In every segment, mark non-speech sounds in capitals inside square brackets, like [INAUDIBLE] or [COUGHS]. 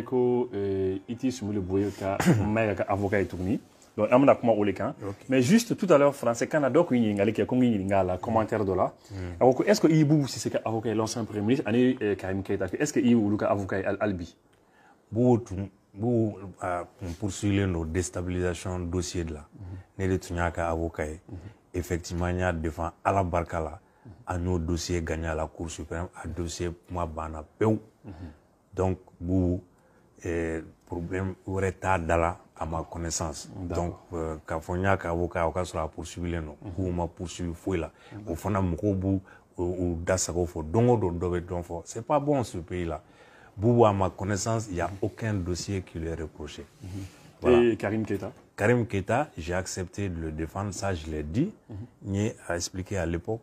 ye ko eh, i t'i boye ka [COUGHS] mayiga ka avocat et tuguni donc an bena kuma mais juste tout à l'heure français Canada, na dɔ kun ɲiningali ko n ɲininga commentaire de là. Hmm. est ce que i bubu c'est avocat l'ancien premier ministre ani eh, karim keita est ce que i ou ka avocat Albi? hali bou, buwo tun nos kun déstabilisation dossier de là. Hmm. ne de tun ka avocat hmm. effectivement n y'a défend ala à nos dossiers y'o gagné à la cour suprême à dossier moi bana donc bou euh, problème, retard dans la à ma connaissance donc k'a fɔ n y'a ka avocat poursuivi ka sɔrɔ a ma poursuivi foyi la y fana un ou u da sago fɔ don c'est pas bon ce pays là Boubou à ma connaissance il n'y a mhm. aucun dossier qui lui est reproché mhm. et Karim Keta. Karim Keta, j'ai accepté de le défendre ça je l'ai dit j'ai mhm. a expliqué à l'époque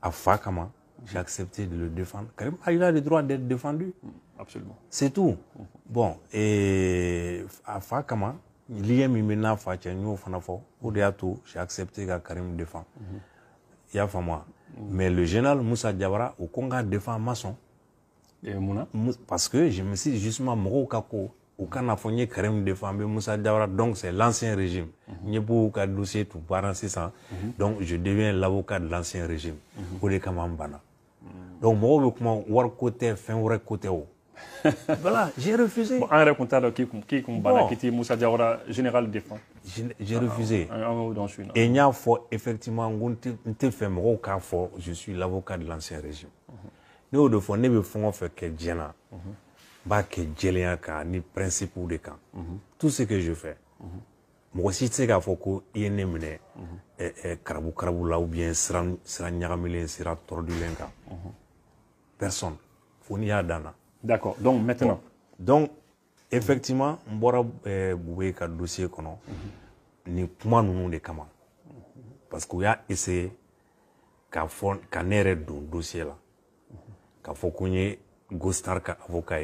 à Fakama j'ai accepté de le défendre Karim il a le droit d'être défendu Absolument. C'est tout. Bon, et à Fakama, il y a min bɛ n'a fa cɛ n j'ai accepté que Karim défend. Mhm. y'a faamu mhm. Mais le général Moussa Diabara au congrès défend a Et Parce que je me suis justement mɔgɔw au ko, u pas Karim défend n mais Moussa Diabara donc c'est l'ancien régime. ni ɲɛ b'o ka tout ça mhm. Donc je deviens l'avocat de l'ancien régime. O les Donc moi bɛ kuma wariko côté, côté wɛrɛ ko côté haut. [LAUGHS] voilà, j'ai refusé. Bon, an yɛrɛ qui qui dɔn k'i kun k'i kun Diawara général défend. J'ai refusé. Ah, ah, ah, Et il y a effectivement n ko n tɛ n tɛ je suis l'avocat de l'ancien régime. Ne de fond ne bɛ fɛn o fɛn kɛ diɲɛ ni principe de kan. Tout ce que je fais. moi si c'est se k'a que ko i ye ne minɛ karabu là ou bien sira sira ɲagamilen sira tɔrɔdilen kan. Personne. Fo n'i y'a dan na. D'accord. Donc maintenant. Donc effectivement on bɔra euh, bube le dossier kɔnɔ mhm. Ni kuma nous de comment parce qu'il y a un k'a fɔ ka dossier là. k'a Il faut que gostar un avocat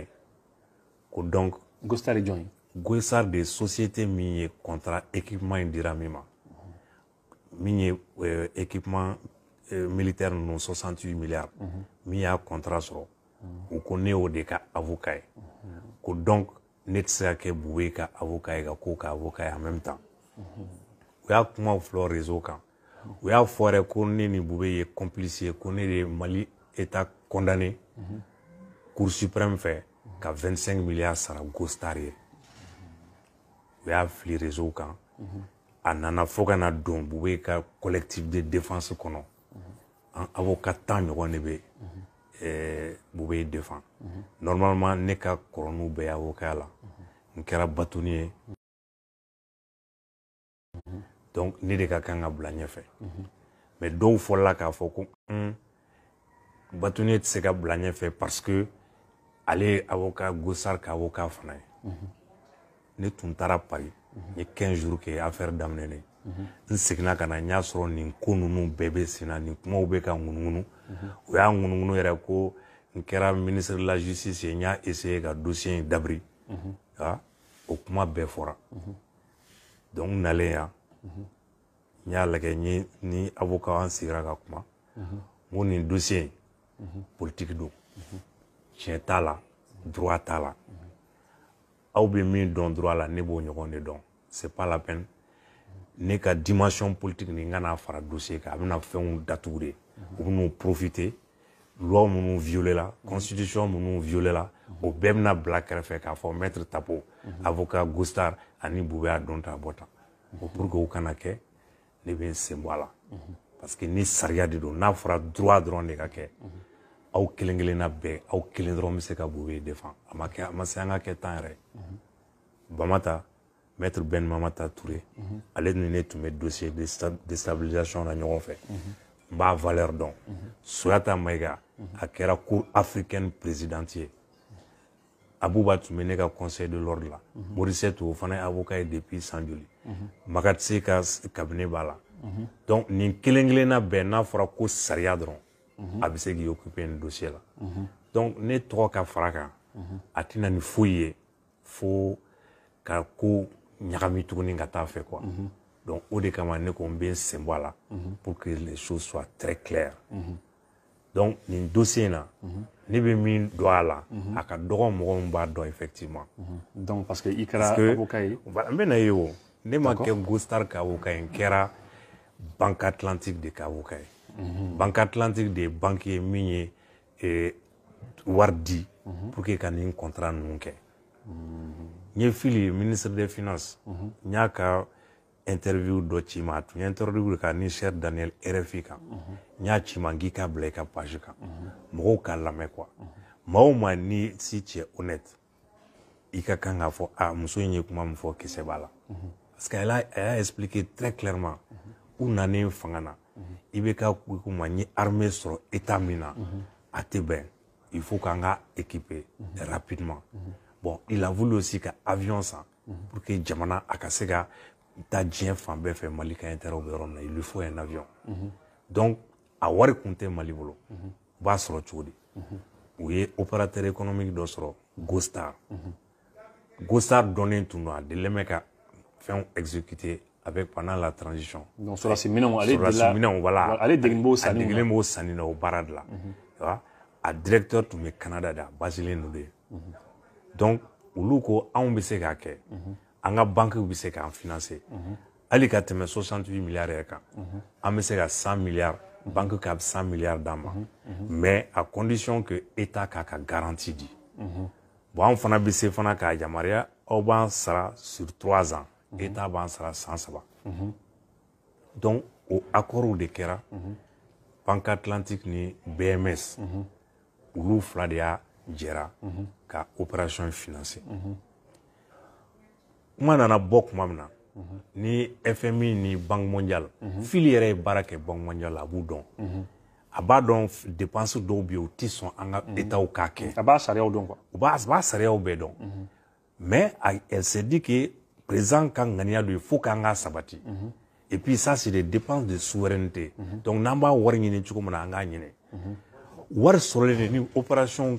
donc gostar ye joint. ye gostar de société min contrat équipement de dira euh, équipement euh, militaire ninnu 68 milliards mhm. Milliards y'a contrat o ko ne y'o de ka avoka ye ko donc ne tɛ se ka kɛ buwe ka avoka ye ka ko ka avoka ye en même temps u y'a kumaw filɛ réseau kan u y'a fɔ yɛrɛ ko ne ni bube ye complice ye ko ne de ye mali état condamné cour suprême fɛ ka 25 milliards sara gostar ye u y'a fili réseau kan a nana fɔɔ ka na don bube ka collectif de défense kɔnɔ an avoka tan ɲɔgɔn de be Eh, bube defan mhm. normalement ne ka kɔrɔniw bɛɛ avokaya la mhm. n kɛra batoni ye mhm. donc ne de ka kan ka bila ɲɛfɛ mais dɔw fɔlɔla k'a fɔ ko un batoni tɛ se ka bila ɲɛfɛ parce que ale ye avocat gosar ka avocat fana ye ne tun taara paris n ye 15 jours kɛ affaire daminɛnen n seginna ka na n y'a sɔrɔ nin ko ninnu bɛɛ bɛ sen nin kumaw bɛ ka ŋunuŋunu o y'a ŋunuŋunu yɛrɛ ko n kɛra minisiri la justice ye n y'a essayer ka dossier in dabiri nka o kuma bɛɛ fɔra donc n nalen yan n y'a lajɛ n ye ni avocat an sigira ka kuma n ko nin dossier in politique don tiɲɛ t'a la droit t'a la aw bɛ min dɔn droit la ne b'o ɲɔgɔn de dɔn c'est pas la peine ne ka dimension politique nin kana fara dossier kan a bɛna fɛnw datugu de u bɛn'u profiter loi minnu violela constitution minnu violela o bɛɛ bɛna bila kɛrɛfɛ k'a fɔ maître tapo avocat gostar ani bube y'a dɔn ta bɔ tan o pour que o kana kɛ ne bɛ n sen bɔ a la parce que ni sariya de don n'a fɔra droit dɔrɔn de ka kɛ aw kelen kelenna bɛɛ aw kelen dɔrɔn bɛ se ka bube défend a ma kɛ a ma se an ka kɛ tan yɛrɛ bamata Maître Ben Mamata Touré, nous mhm. ni de tun bɛ dossier déstabilisation la ɲɔgɔn fɛ n b'a valeur dɔn à Mayiga à kɛra cour africaine présidente ye Batou tun conseil de l'ordre là. Maurice mhm. o avocat depuis san joli Makatise mhm. cabinet b'a donc ni kelen kelenna bɛɛ n'a ben, fɔra ko sariya dɔrɔn à occuper dossier là. donc ne trois ka à tina ni tɛna fou, foyi ye ɲagami tuguni ka taa fɛ quoi mm -hmm. donc o de kama ne ko n bɛ n sen bɔ a la mm -hmm. pour que les choses soient très claires mm -hmm. donc nin dossier in na mm -hmm. ne bɛ min dɔn a la mm -hmm. a ka dɔgɔ mɔgɔ min b'a dɔn effectivement mm -hmm. donc parce que i kɛra avocat ye voilà n bɛ na ye o ne ma kɛ gostar ka avocat ye n kɛra banque atlantique de ka avocat ye mm -hmm. banque atlantique de ye banque ye min ye eh, wari di mm -hmm. pour que ka nin contrat ninnu kɛ mm -hmm. n ye fili ministre des finances mhm. n y'a ka interview dɔ ci ma a tun ye interview de ka ni cher daniel rfi kan n y'a ci ma n k'i ka bila i ka mhm. page kan mɔgɔw k'a lamɛn kuwa maa o maa ni si cɛ honnête i ka kan k'a fɔ a muso in ye kuma min fɔ kisɛ b'a la mhm. parce que a y'a expliqué très clairement u nanen fanga na i bɛ ka kuku ma n ye armée sɔrɔ état min na a tɛ bɛn il faut k'an ka équiper rapidement Bon, il a voulu aussi ka avion san pour que jamana akasega ka se faire fan mali ka intérêt bɛ yɔrɔ il lui faut un avion donc a wari kun mali bolo u mhm. b'a sɔrɔ Oui, di u mhm. ye opérateur économique dɔ sɔrɔ gostar gostar dɔnnen tun don a delilen bɛ ka exécuter avec pendant la transition donc cela c'est ale degela sɔrɔsi minɛnw voilà ale degelen b'o sanni na a de la directeur tun bɛ canada da a basilen de mhm donc olu ko anw bɛ se k'a kɛ an ka bankiw financer 68 milliards de kan an 100 milliards banque cap 100 milliards d'an mais à condition que état k'a ka garantie dit, bon anw fana bɛ se fana k'a yamaruya aw sara sur 3 ans état b'an sara san donc au accord de kɛra banque atlantique ni bms olu fila jɛra mhm. ka opération in financer mhm. kuma nana bɔ kuma min mhm. ni FMI ni Banque mondiale filière yɛrɛ ye Banque mondiale a b'u dɔn a b'a dɔn dépenses dɔw sont yen tɛ sɔn an ka état k'a kɛ a b'a sariyaw dɔn quoi u b'a b'a sariyaw bɛɛ mais elle s'est dit que présent quand ŋaniya don il faut k'an k'a sabati et puis ça c'est des dépenses de souveraineté donc n'an b'a wari ɲini cogo min na an k'a ɲini wari sɔrɔlen de opération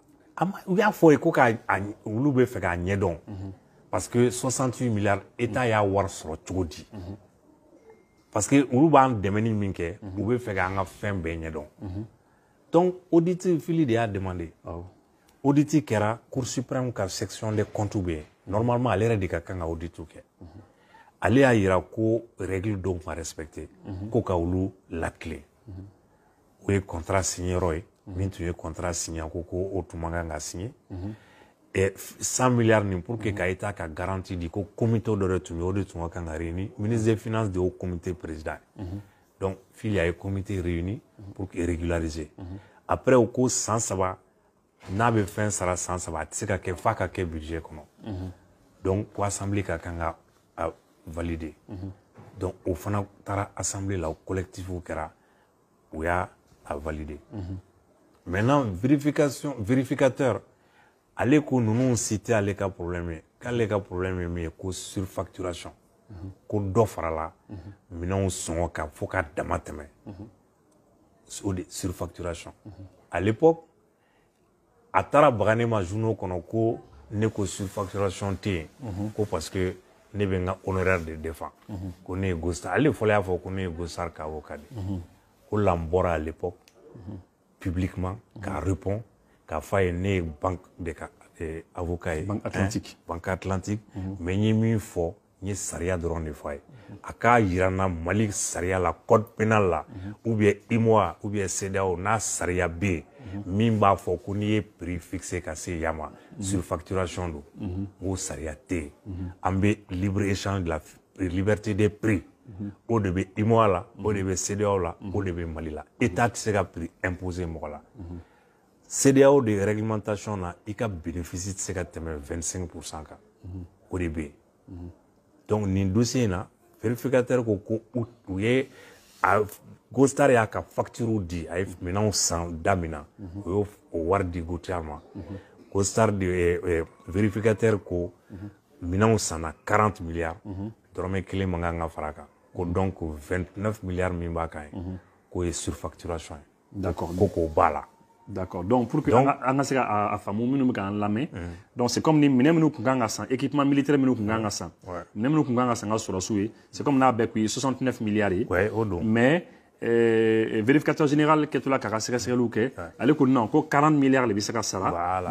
u y'a fɔ ye ko ka olu bɛ fɛ k'a ɲɛdɔn parce que 68 milliards état y'a wari sɔrɔ cogo di parce que olu b'an dɛmɛni min kɛ u bɛ fɛ k'an ka fɛn bɛɛ ɲɛdɔn donc audit fili de y'a demandé oh. audit kɛra cour suprême ka section des comptes bɛ yen normalement ale yɛrɛ de ka kan ka audit kɛ ale y'a yira ko règle dɔw ma respecté mhm. ko ka olu latile mhm. o ye contrat signé yɔrɔ ye min contrat ye kɔntara siɲa ko ko o tun man kan ka siɲe pour que mhm. Kaita ka garanti di ko komite dɔ de tun be o de ministre des finances de o komite président mhm. donc fili a ye komite réuni mhm. pour que régulariser après o ko san saba n'a be fɛn sara san c'est que faka ke budget kɔnɔ donc ko assemblée ka kan ka a valider donc o fana tara assemblée la o collectif kɛra o y'a a valider maintenant vérification vérificateur ale ko ninnu si tɛ ale ka problème ye k'ale ka problème ye min ye ko surfacturation mm -hmm. ko dɔ farala mm -hmm. minɛnw sɔngɔ kan fo k'a dama tɛmɛ mm -hmm. o de surfacturation mm -hmm. à l'époque a taara baga ne ma journaux kɔnɔ ko ne ko surfacturation tɛ yen mm -hmm. ko parce que ne bɛ n ka honoraire de défend mm -hmm. ko ne ye gostar ale fɔlɔ y'a fɔ ko ne ye gostar kawo ka di mm -hmm. ko la n bɔra à l'époque mm -hmm. publiquement, qu'a répond, qu'a fait une banque de avocat avocats. Banque hein, Atlantique. Banque Atlantique. Mhm. Mais ni -hmm. nous ni sariya de f'a ye a k'a yira n na mali la code pénal la mhm. ou bien imoa ou bien cdao n'a sariya b yen mhm. min b'a fɔ ko n'i prix fixé cassé se sur facturation surfacturation don t ko libre échange la liberté des prix o de bɛ imoa la o mhm. de bɛ sedeyaw la mhm. o de bɛ mali la etat tɛ se ka prix imposer mɔgɔ la sedeyaw de réglementation na i ka bénéfice tɛ se ka tɛmɛ 25 pour cent kan o de bɛ yen donc nin dossier in na vérificateur ko ko u ye a gostar y'a ka facture di a ye minɛnw san da min na o y'o wari di gotiya ma mhm. gostar de eh, eh, vérificateur ko minɛnw sanna 40 milliards dɔrɔmɛ kelen man kan ka fara kan ko donc 29 milliards min b'a kan ye k'o ye surfacturation ye d'accord ko k'o b'a la D'accord. Donc, pour que an ka se ka a faamu minnu bɛ k'an lamɛn, donc c'est comme ni minɛn minnu tun kan ka san, équipement militaire minnu tun kan ka san, minɛn minnu tun kan ka san ka sɔrɔsiw ye, c'est comme n'a bɛɛ tun ye 69 milliards ye, eh. ouais, o don mais eh, eh, vérificateur général kɛtɔla k'a là sɛgɛsɛgɛliw kɛ ale ko non 40 milliards de bisaka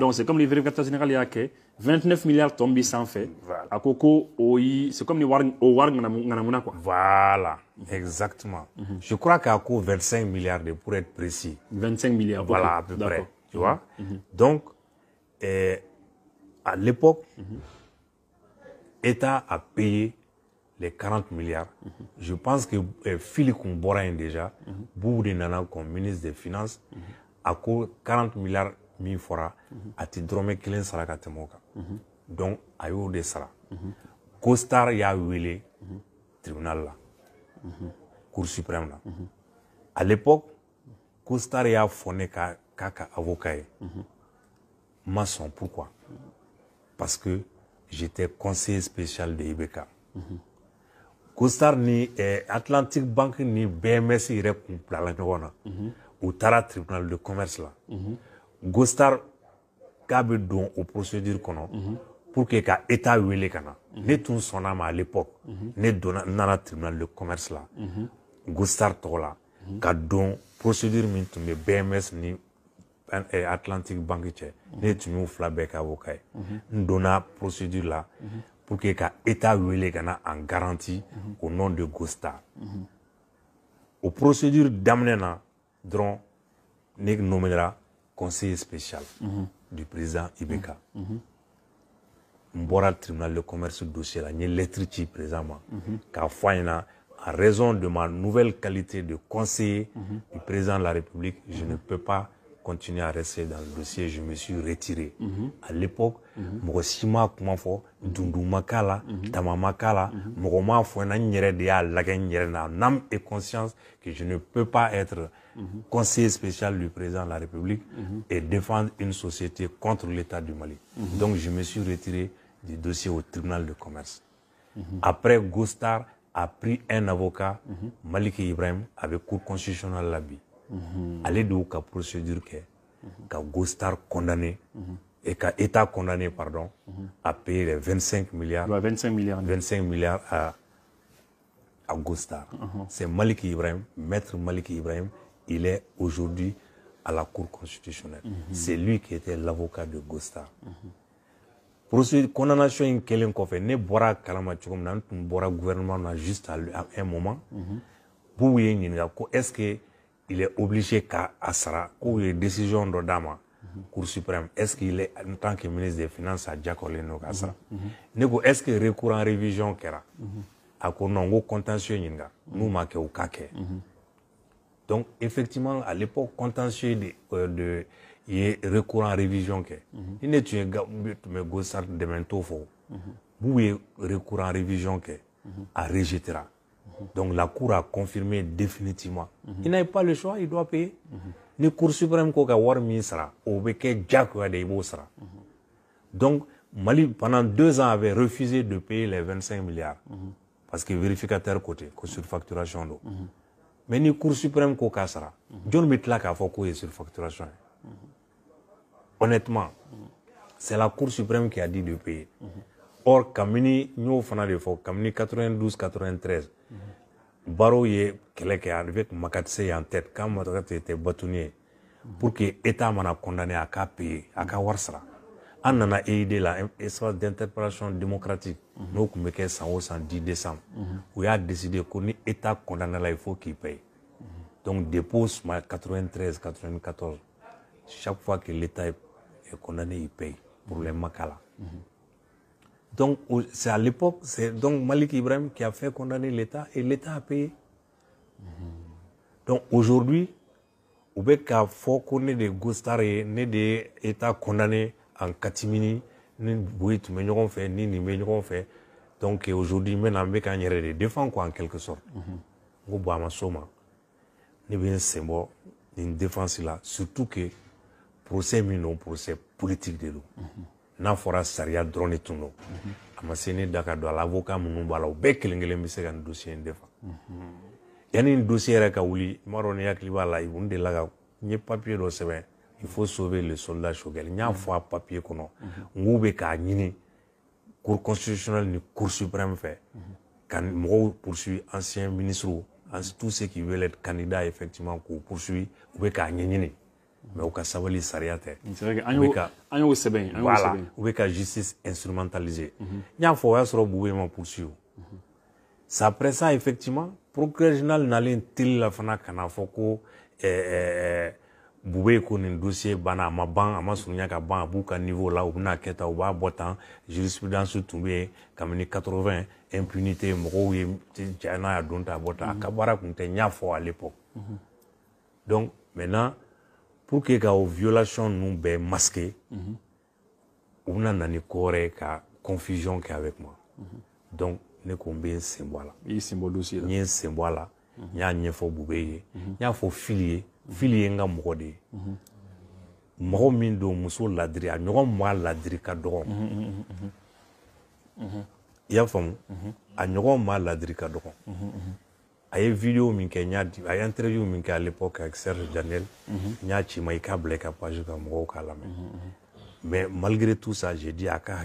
donc c'est comme le vérificateur général y a 29 milliards tombés sans fait. c'est comme le wari au quoi. voilà mhm. exactement mhm. je crois qu'à a 25 milliards de pour être précis. 25 milliards voilà à peu près tu vois mhm. donc eh, à l'époque l'état a payé les 40 milliards. Je pense que eh, Philippe Borain déjà, mm comme ministre des Finances, a 40 milliards de fora à tɛ dɔrɔmɛ kelen sara de Donc, il donc a eu de sara costar tribunal la cour suprême là. à l'époque costar y a fourni ka avocat Maçon, pourquoi parce que j'étais conseiller spécial de ibk COSTAR ni eh, Atlantic Bank ni BMS yɛrɛ kun bilala mm -hmm. tribunal de commerce la mm -hmm. GOSTAR k'a au don o procédure mm -hmm. pour que ka état wele ka na mm -hmm. ne tun sɔnna à l'époque mm -hmm. ne donne, dans le tribunal de commerce la mm -hmm. GOSTAR tɔgɔ mm -hmm. procédure maintenant tun BMS ni eh, Atlantic Bank cɛ ne tun y'u fila bɛɛ kɛ avocat procédure la mm -hmm. pour que ka état wele ka na en garantie mm -hmm. au nom de gosta mm -hmm. o procédure daminɛ na dɔrɔn ne nominera conseiller spécial mm -hmm. du président ibeka mm -hmm. n bɔra tribunal de commerce dossier la n ye lettre ci président ma mm -hmm. k'a fɔ a ɲɛna en raison de ma nouvelle qualité de conseiller mm -hmm. du président de la république mm -hmm. je ne peux pas continuer à rester dans le dossier, je me suis retiré. Mhm. À l'époque, que je ne peux pas être mhm. conseiller spécial du président de la République mhm. et défendre une société contre l'État du Mali. Donc je me suis retiré du dossier au tribunal de commerce. Après, Gostar a pris un avocat, Maliki Ibrahim, avec cour constitutionnelle Labi. Mhm. ale de y'u ka procédure kɛ mhm. ka Gostar condamné mhm. et ka État condamné pardon à payer les 25 milliards 25 milliards 25 milliards à à Gostar. C'est Malik Ibrahim, maître Malik Ibrahim, il est aujourd'hui à la Cour constitutionnelle. C'est lui qui était l'avocat de Gostar. Pour condamnation in kelen une ne bɔra a kalama cogo na n gouvernement juste à un moment Pour ye est ce que il est obligé qu'il sara ait une décision de Dama cour suprême est ce qu'il est en tant que ministre des finances à Djakolé do k'a sara mhm, mhm. ne est ce que recours en révision kɛra mhm. a contentieux nous, on ma kɛ donc effectivement à l'époque contentieux de, euh, y de ye recours en révision Il n'est a un de de bɛ gosar b'u ye recours en révision kɛ a rejetera donc la Cour a confirmé définitivement. Mhm. Il n'a pas le choix, il doit payer. Ni Cour suprême ko ka wari min Donc Mali pendant deux ans avait refusé de payer les 25 milliards. Parce que vérificateur côté, sur surfacturation facturation. Mhm. Mais ni Cour suprême ko k'a que jɔnni bɛ tila sur facturation. Mhm. Honnêtement, c'est la Cour suprême qui a dit de payer. Or, comme nous, on a des comme 92-93, barow ye kɛlɛ kɛ avec makatise en tête quand makatise était bâtonnier pour que état mana condamné a k'a paye a ka wari sara an nana eid la espace d'interpellation démocratique n'o tun bɛ kɛ san o san 10 décembre mhm. u y'a décidé ko ni état condamné la il faut qu'il paye mhm. donc dépôt suma 93 94 chaque fois que l'état est condamné il paye problème ma k'a la Donc, c'est à l'époque, c'est donc Malik Ibrahim qui a fait condamner l'État et l'État a payé. Mhm. Donc, aujourd'hui, au Beka, faut qu'on ait des gostarés, né des États condamnés en Katimini, ni Bouit, on fait, ni on fait. Donc, aujourd'hui, maintenant, on on des défend, quoi, en quelque sorte. Au mhm. Bama Soma, ni bien c'est bon, une défense là, surtout que procès, mais procès politique de l'eau. Mhm. n'a fɔra sariya dɔrɔn de tun don a ma se ne da ka don a la avocat minnu b'a la o bɛɛ kelen kelen bɛ se ka nin dossier in défend yanni nin dossier yɛrɛ ka wuli n b'a dɔn ni hakili b'a la n delila ka n ye papier dɔ sɛbɛn il faut sauver le soldat Choguel n y'a fɔ a papier kɔnɔ n k'u bɛ k'a ɲini cour constitutionnelle ni cour suprême fɛ ka mɔgɔw poursuivre anciens ministres tous ceux qui veulent être candidats effectivement k'u poursuivre u bɛ k'a ɲɛɲini Me mhm. mhm. eh, eh, eh, ou ka sabali saryate. An yo weseben. Ou weka justice instrumentalize. Nyan fwo ya soro boube man poulsiyou. Sa apre sa efektiman, prokrejnal nan len til la fana kana foko boube konen dosye bana ama ban, ama soro nyan ka ban bouka nivou la ou na keta ou ba botan jirispe dansou toube kamene 80 impunite mkouye tjana ya donta botan akabara mhm. konte nyan fwo al epok. Donk mena pour que ka o violation ninnu bɛɛ masquer mm -hmm. u bena nani kɔrɛ ka confusion kɛ avec moi mm -hmm. donc ne ko n bɛ n sen a la n ye n sen bɔ a la n y'a ɲɛfɔ bube ye n y'a fɔ fili ye fili ye n ka mɔgɔ de ye mɔgɔ min don muso ladiri a ɲɔgɔn mɔgɔ ladiri ka dɔgɔ i y'a faamu a ɲɔgɔn mɔgɔ ladiri ka dɔgɔn a ye video min kɛ a une interview min à l'époque avec Serge Daniel Il y a ma i k'a bila i mhm, mhm, mhm. mais malgré tout ça j'ai dit à ka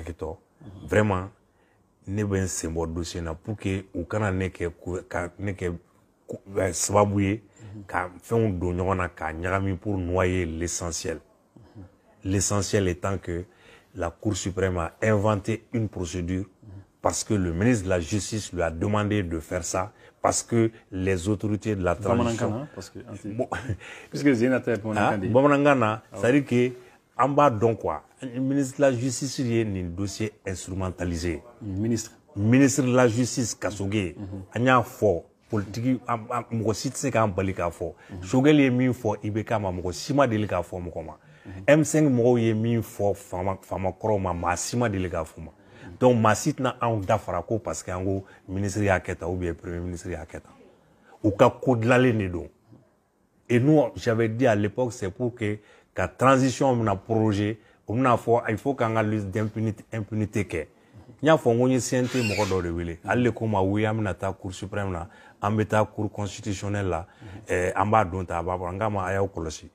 vraiment ne ben n sen dossier na pour que u kana ne que ka ne kɛ sababu ye ka don na k'a pour noyer l'essentiel l'essentiel étant que la Cour suprême a inventé une procédure parce que le ministre de la Justice lui a demandé de faire ça parce que les autorités de la transition hein, parce que bon, [LAUGHS] puisque Zenata est bamanankan de ye bamanankan na c'est à dire que en bas donc quoi ministre de la justice rien ni nin dossier instrumentalisé ministre ministre de la justice Kasoge mhm. anyafo politique, fɔ politiki mɔgɔ si tɛ se k'an bali k'a fɔ ye min fɔ IBK ma mɔgɔ si k'a M5 mɔgɔw ye min fɔ fama kroma ma maa si k'a ma donc maa si tɛna anw dafara ko parce que an ko ministre y'a kɛ tan ou bien premier ministre y'a kɛ tan u ka ko dilalen de don et nous j'avais dit à l'époque c'est pour que ka transition bɛna prolonger o bɛna fɔ il faut k'an ka lutte d'impunité impunité kɛ n y'a fɔ n ko n ye cnt mɔgɔ dɔ de wele ale de ko ma oui an bɛna taa cour suprême na an bɛ taa cour constitutionnelle la eh, an b'a don ta a b'a bɔ n k'a ma a y'aw kɔlɔsi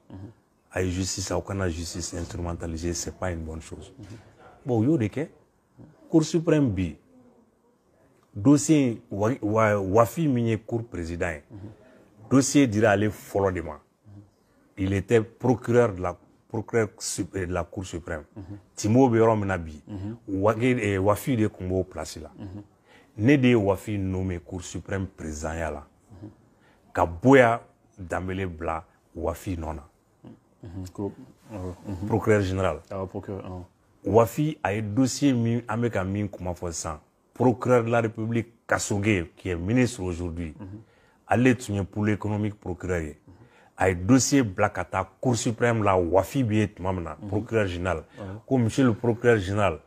a ye justice aw kana justice instrumentaliser c'est pas une bonne chose bon u y'o de kɛ cour suprême bi dossier wafi min cour président dossier dira aller follement. il était procureur de la procureur euh, de la cour suprême timo bɛ euh, wafi de tun place là. Né de wafi nommé cour suprême président ya là kabuya boya wafi nona. Mhm. Mhm. Euh, mhm. procureur général ah, ah. Wafi a un dossier avec an bɛ procureur de la république Kasogé qui est ministre aujourd'hui à mhm. l'étude pour l'économique procureur a un dossier Blackata, cour suprême la Wafi Biet, yen mhm. procureur général ko monsieur le procureur général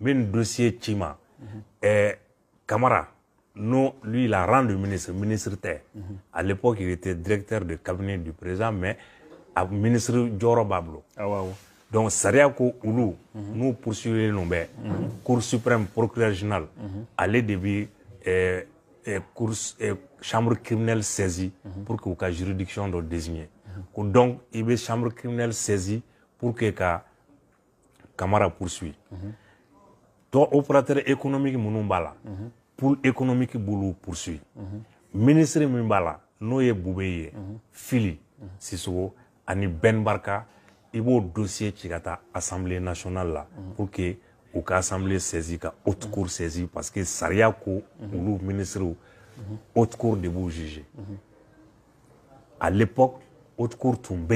mais un dossier Chima et mhm. Kamara, non lui il a rang ministre ministre terre. à l'époque il était directeur de cabinet du président mais ministre Djoro Bablo. Ah, donc sariya ko olu n'u poursuivilen nu bɛ cour suprême procureur général ale de bi chambre criminelle saisi pour que u ka juridiction dɔ désigner ko donc i be chambre criminelle saisi pour que ka kamara poursuit tɔ opérateur économique minnu b'a la poule économique b'olu poursuit ministre min b'a la n'o ye bube ye fili sisogo ani ben barka il b'o dossier ci ka assemblée nationale pour que au cas assemblée saisi ka haute cour saisi parce que saria ko le ministre haute cour de b'u juger à l'époque haute cour tun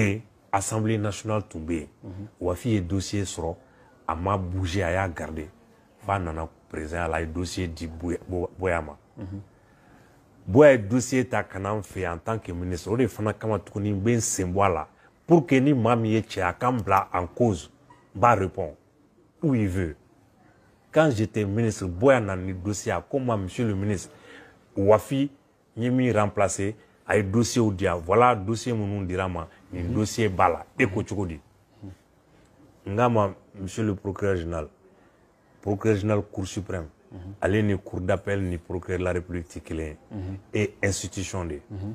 assemblée nationale est tombée. yen dossier sɔrɔ a ma bougé à y'a garder fa président la a dossier di bonya ma. bonya dossier ta ka na n en tant que ministre o de fana kama tuguni n bɛ n pour que ni maa min ye cɛ a kan bila en cause n b'a répondre où il veut quand j'étais ministre bɔ yan na ni dossier a ko ma monsieur le ministre wafi n ye min remplacer a ye dossierw di yan voilà dossier minnu dira ma nin mm -hmm. dossier b'a la e ko cogo di n k'a ma monsieur le procureur général procureur général cour suprême mm -hmm. ale ni cour d'appel ni procureur de la république ti kelen ye e institution de ye. Mm -hmm.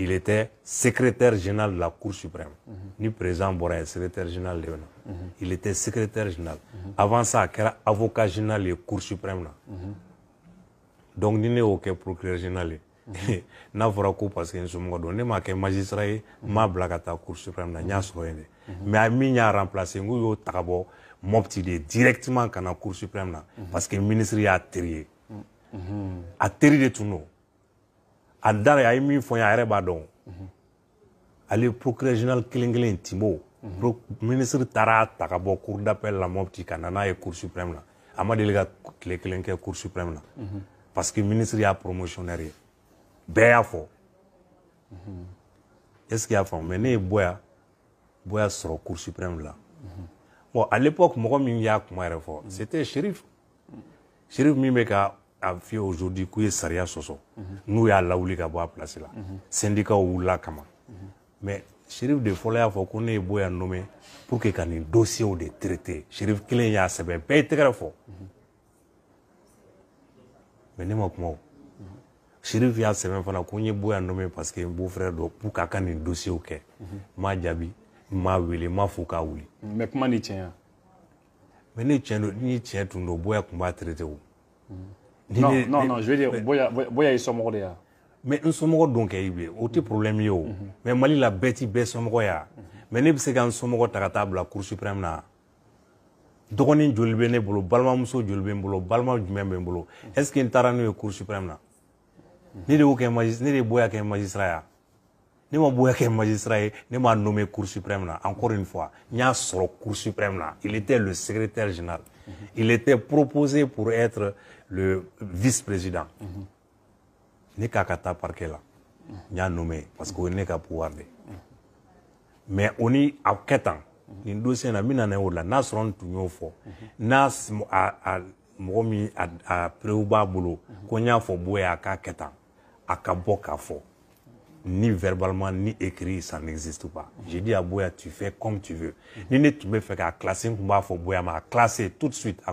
il était secrétaire général de la Cour suprême. Ni président secrétaire général de Il était secrétaire général. Avant ça, il était avocat général de la Cour suprême. Donc, il n'y aucun procureur général. [LAUGHS] n'a fɔra ko parce que nous somɔgɔ don ne m'a un magistrat m'a blague à la cour suprême na il mais a remplacé nous k'u directement dans la cour suprême parce que ministre a atterri. a mm. mm-hmm. Atterri de tout nous. a dara a ye min fɔ n ye a yɛrɛ b'a dɔn ale procureur général kelen kelen timo ministre taara a ta ka bɔ cour d'appel la mɔpti ka na n'a ye cour suprême na a ma deli ka tile kelen kɛ cour suprême na parce que ministre y'a promotionnaire ye bɛɛ y'a fɔ est ce que y'a faamu mais ne ye bɔya bɔya sɔrɔ cour suprême la bon à l'époque mɔgɔ min y'a kuma yɛrɛ fɔ c'était shérif shérif min bɛ ka a fiyɛ aujourd'hui k'u ye sariya sɔsɔ n'u y'a lawuli ka bɔ a place la syndikaw wulila kama mais shérif de fɔlɔ y'a fɔ ko ne ye bɔ yan nomé pour que ka nin dossiyew de traité shérif kelen y'a sɛbɛ bɛɛ ye tɛgɛrɛ fɔ mais ne ma kuma o shérif y'a sɛbɛn fana ko n ye bɔ yan nomé parce que n beau frère dɔ pour k'a ka nin dossiyew kɛ n m'a jaabi n m'a wele n m'a fo k'a wuli mais kuma ni tiɲɛ ya mais ne tiɲɛ don ni tiɲɛ tun don bɔya kun b'a traité o non non non je veux dire boya boya ye somɔgɔ de ya mais n somɔgɔ don kɛ i bilen o tɛ problème ye o mhm. mais mali la bɛɛ ti bɛɛ somɔgɔ ya mais ne bɛ se ka n somɔgɔ ta ka taa bila cour suprême na dɔgɔnin joli bɛ ne bolo balimamuso joli bɛ n bolo balima jumɛn bɛ n bolo est ce que n taara n'o ye cour suprême na ne de y'o kɛ magistrat ne de ye boya kɛ magistrat ya ne ma boya kɛ magistrat ye ne m'a nommé cour suprême na encore une fois n y'a sɔrɔ cour suprême na il était le secrétaire général mhm. il était proposé pour être le vice-président, n'y a pas par parquet là, il a nommé parce qu'il n'y a pas pouvoir mais on y a na pas n'a a a Il a a de a ni verbalement ni écrit ça n'existe pas j'ai dit à Bouya, tu fais comme tu veux ni ma a classer tout de suite a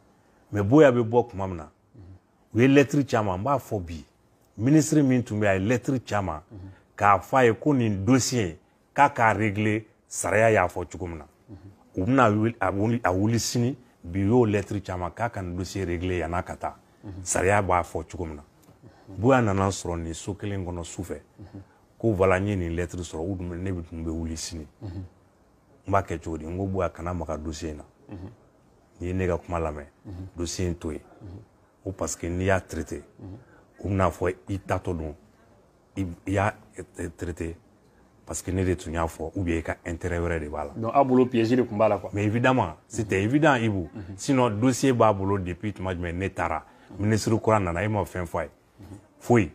mɛ boya bɛ bɔ kuma min na u mhm. ye lɛtiri caman n b'a fɔ bi minisiri min tun bɛ a ye lɛtiri caman mhm. k'a fɔ a ye ko nin dosiye k'a k'a regle sariya y'a fɔ cogo min na mhm. u bɛna a wuli sini bi y'o lɛtiri caman k'a ka nin dosiye regle yan'a ka taa sariya b'a fɔ cogo min na boya nana sɔrɔ nin so kelen kɔnɔ sufɛ ko vala n ye nin lɛtiri sɔrɔ u ne tun bɛ wuli sini n b'a kɛ cogo di n ko boya kana maga dosiye na n'i ne ka kuma lamɛn dossier in to yen ko parce que n'i y'a traité u bɛna fɔ i tatɔ don i y'a traité parce que ne de tun y'a fɔ ou bien i ka intérêt wɛrɛ de b'a la. donc aw bolo piège de tun b'a la quoi. mais évidemment c'était évident Ibu sinon dossier b'a bolo depuis tuma jumɛn ne taara ministre kura nana e ma fɛn fɔ a ye foyi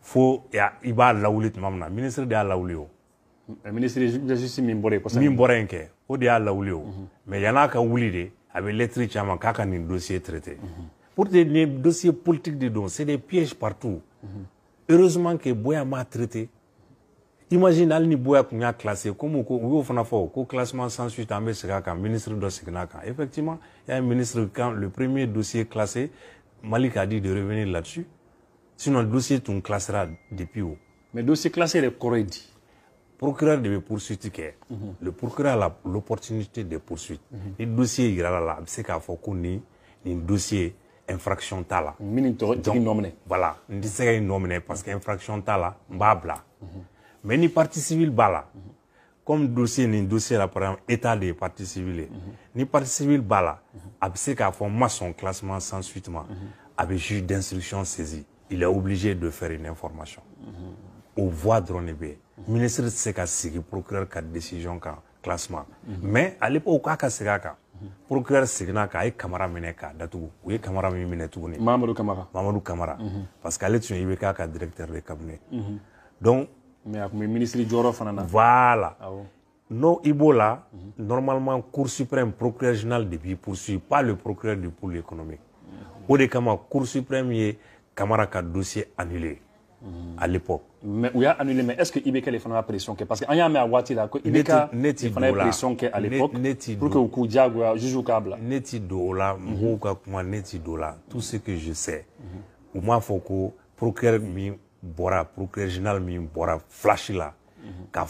fo i b'a lawuli tuma min na ministre de y'a lawuli o. ministre de justice min bɔra yen kɔsɛbɛ. min bɔra yen kɛ o de y'a lawuli o mais yann'a ka wuli de. avec bɛ lɛtiri ci a de dossier traité pour des dossiers politiques de c'est des pièges partout heureusement que Boya m'a traité imagine hali ni Boya tun classé comme ko u fana classement sans suite an bɛ ministre de la effectivement il y a un ministre qui quand le premier dossier classé Malik a dit de revenir là-dessus sinon le dossier ne classera depuis haut. mais dossier classé il est procureur de poursuite qui est le procureur a l'opportunité de poursuite Le dossier il la a là se k'a faut ko un dossier infraction tala la voilà n tɛ nommé ka parce que infraction t'a mais ni partie civile bala la comme dossier nin dossier la par exemple état des partie civile ni partie civile bala la a qu'il se classement sans suite moi avec juge d'instruction saisi il est obligé de faire une information au voie de ministre de se ka sigi procureur de décision kan classement mais à l'époque k'a ka segin a kan procureur seginna kan a ye kamara minɛ k'a datugu u ye kamara min minɛ tuguni mamadu kamara mamadu kamara parce qu'à l'époque il ye avait ka directeur de cabinet donc mais a tun bɛ voilà n'o i la normalement cour suprême procureur général de b'i poursuit pas le procureur du pôle économique o de kama cour suprême ye kamara ka dossier annulé à l'époque mais on a annulé mais est ce que Ibeka les fana pression que parce que y a la ko IBK de fana pression que à l'époque pour que u Diago euh, juju juges k'a bila. kuma tout ce que je sais Ouma m'a fɔ ko procureur min bɔra procureur général min bɔra flash là mhm. k'a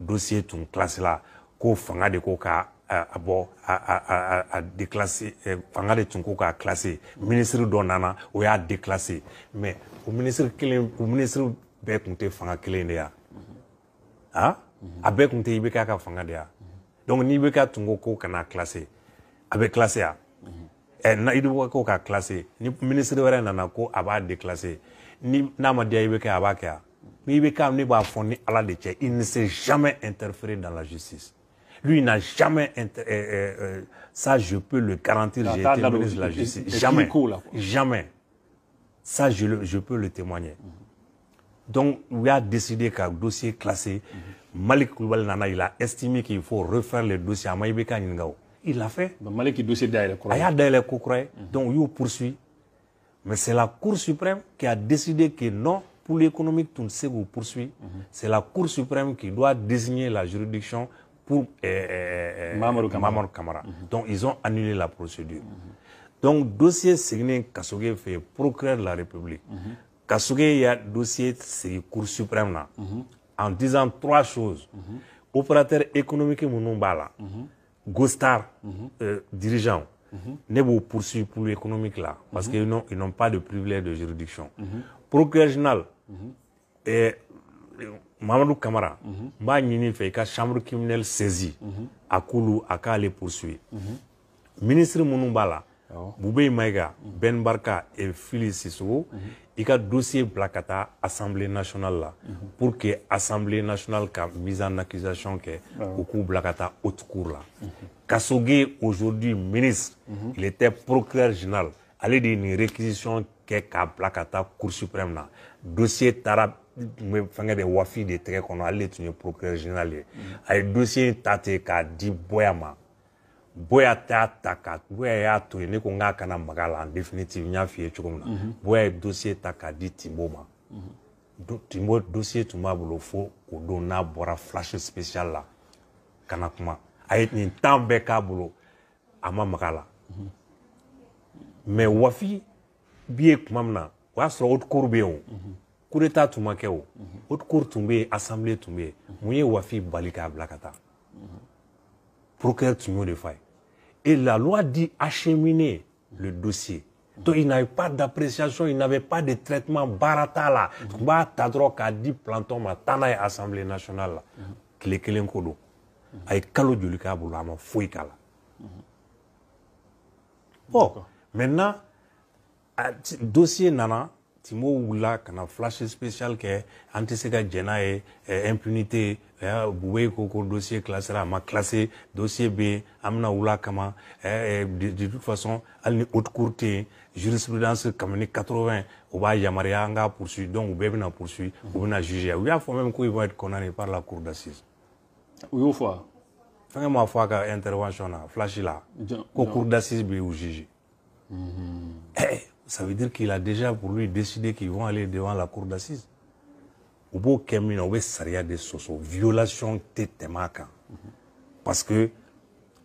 dossier tun classé là ko fanga de ko ka a de a déclassé fanga de tun ko classé mhm. ministre dɔ nana o déclassé mais au ministre kelen le ministre bɛɛ tun tɛ fanga kelen de ya a a bɛɛ tun tɛ i bɛ k'a ka fanga de ya donc n'i bɛ ka ko kana classé a bɛ classé ya ɛ na i ko ka classé ni ministre wɛrɛ nana ko a b'a déclassé ni n'a ma diya i bɛ kɛ a b'a kɛ a mais i bɛ kɛ ne b'a fɔ ni ala de cɛ il ne s'est jamais interféré dans la justice lui n'a jamais inter... euh, euh, ça je peux le garantir j'ai été ministre de la justice jamais jamais ça je, le, je peux le témoigner mm -hmm. Donc, il a décidé qu'un dossier classé, Malik Koulibaly Nana, il a estimé qu'il faut refaire le dossier à Maïbeka Ningao. Il l'a fait. Mais Malik, le dossier le Donc, il poursuit. Mais c'est la Cour suprême qui a décidé que non, pour l'économie, tout ne sait poursuit. C'est la Cour suprême qui doit désigner la juridiction pour euh, Kamara. Donc, ils ont annulé la procédure. Donc, dossier signé Kassogé fait procureur de la République y a dossier la Cour suprême mhm. en disant trois choses. Mhm. Opérateur économique Mounoumbala, mhm. Gostar euh, dirigeant. Ne vous poursuivre pour l'économique là parce qu'ils ils n'ont pas de privilège de juridiction. Procureur général. Mamadou Kamara ma b'a ni fait que chambre criminelle saisi à k'olu à k'ale poursuivre ministre minnu Boubé Maïga, Ben Barka et philippe Sissou, il a un dossier de ka assemblée nationale pour que assemblée nationale ka mise en accusation que u k'u bila ka taa haute cour la kasoge aujourd'hui ministre mhm. il était procureur général ale de a une réquisition kɛ k'a bila cour suprême na dossier tara fɛngɛ de wafi de tɛgɛ kɔnɔ ale de tun ye procureur général ye mhm. dossier ta ten k'a di Mhm. boya mhm. mhm. t'a ta boya y'a to yen ne ko n k'a kana maga la en na boya dossier ta di tinbo ma Do, tinbo dossier tun b'a bolo fo o don n'a bɔra flash spécial la ka kuma a ye nin k'a bolo a ma maga wafi bi kuma na o y'a sɔrɔ haute o coup d'état ma kɛ o haute cour tun bɛ assemblée tun bɛ yen wafi bali k'a procureur tun y'o de f'a Et la loi dit acheminer le dossier. Donc, il n'avait pas d'appréciation, il n'avait pas de traitement barata là. Mhm. a dit plantons ma assemblée nationale Il les Bon, maintenant ah, dossier nana kana flash spécial qui est impunité bube ko ko dossier classera ma classé dossier B, amna eh, eh, de toute façon à est haute courté, jurisprudence, comme jurisprudence 80 ou b'a yamarianga an poursuit poursuivre donc u bɛɛ bɛna poursuivre u bɛna juger u y'a même qu'ils vont être condamnés par la cour d'assises. oui ou fɔ wa. fɛnkɛ m'a y a ka intervention flash là, ko cour d'assises bɛ u jugé. ça veut dire qu'il a déjà pour lui décidé qu'ils vont aller devant la cour d'assises. u b'o kɛ min na u bɛ sariya de sɔsɔ violation tɛ tɛmɛ a kan parce que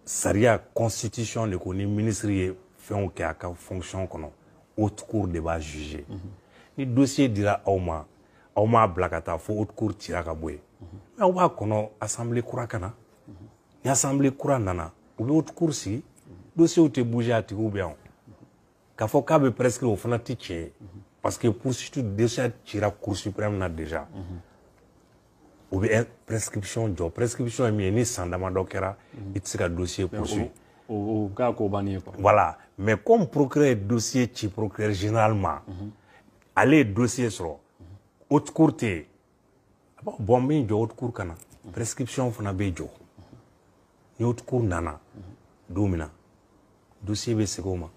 sariya constitution de ko ni ministre ye fɛnw kɛ a ka fonction kɔnɔ haute cour de b'a juger ni dossier dira aw ma aw m'a bila ka taa fo haute cour cira ka bɔ yen mɛ aw b'a kɔnɔ assemblée kura ka na ni assemblée kura nana u bɛ haute cour sigi dossierw tɛ bouger a tigiw bɛ yan k'a fɔ k'a bɛ prescrire o fana tɛ tiɲɛ ye parce que poursuite déjà cira cour suprême na déjà mhm. o bɛ prescription jɔ prescription ye min ye ni san damadɔ kɛra i tɛ se ka dossier poursuit o k'a ko bannen ye quoi voilà mais comme procureur ye dossier ci procureur général ma mhm. ale ye dossier sɔrɔ mhm. haute cour tɛ yen a b'a bɔn n bɛ jɔ haute cour ka na prescription fana bɛ jɔ ni haute cour nana don min na dossier bɛ segin o ma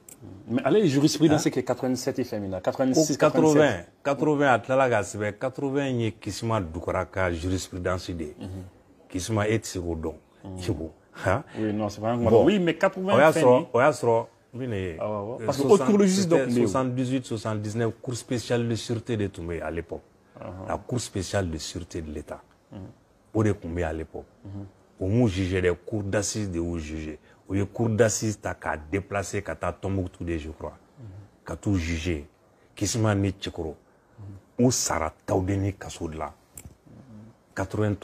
Mais allez jurisprudence hein? que 87 mhm. et féminin. 86 87 80 à tilala c'est 80, 80 80, jurisprudence se met oui non c'est pas oui mais 80 ah, parce que de 78 79 cour spéciale de sûreté de Toumé à l'époque uh-huh. la cour spéciale de sûreté de l'État mhm. de à l'époque pour mhm. moins jugeait des cours d'assises de haut juger u ye cour d'assise ta k'a déplacer ka taa tɔnbuktu de je crois ka t'u juger kisima ni cɛkɔrɔ u sara tawudeni kaso de la 91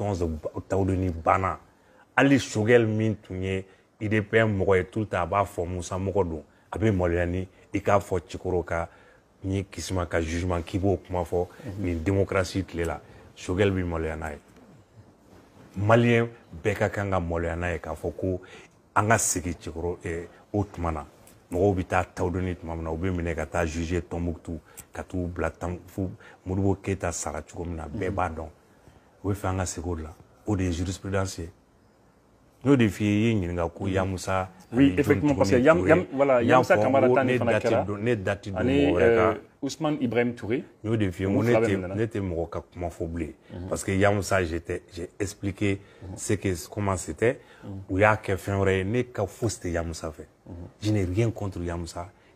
tawudeni banna hali sogɛli min tun ye idpm mɔgɔ ye tout a b'a fɔ musa mɔgɔ don a bɛ maloya ni i k'a fɔ cɛkɔrɔ ka ni kisima ka jugement k'i b'o kuma fɔ nin démocratie tile la sogɛli bɛ maloya n'a ye maliyɛn bɛɛ ka kan ka maloya n'a ye k'a fɔ ko an ka segi cɛkɔrɔ o tuma na mɔgɔw bɛ taa tawdoni tuma min na u bɛ minɛ ka taa juge tɔnbuktu ka t'u bila tan fo modibo keyita sara cogo min na bɛɛ b'a dɔn u bɛ fɛ an ka segi o de la o de ye jurisprudence ye nous de f'i Yamusa oui effectivement parce que Yam, voilà, Yamusa Kamara ta ne fana euh, Ousmane Ibrahim Touré nous de f'i ye ne tɛ mɔgɔ parce que Yamusa j'ai expliqué mhm. ce que comment c'était mhm. ou y'a a fɛn wɛrɛ ye ne ka fosi Yamusa fait. Mhm. je n'ai rien contre Yamusa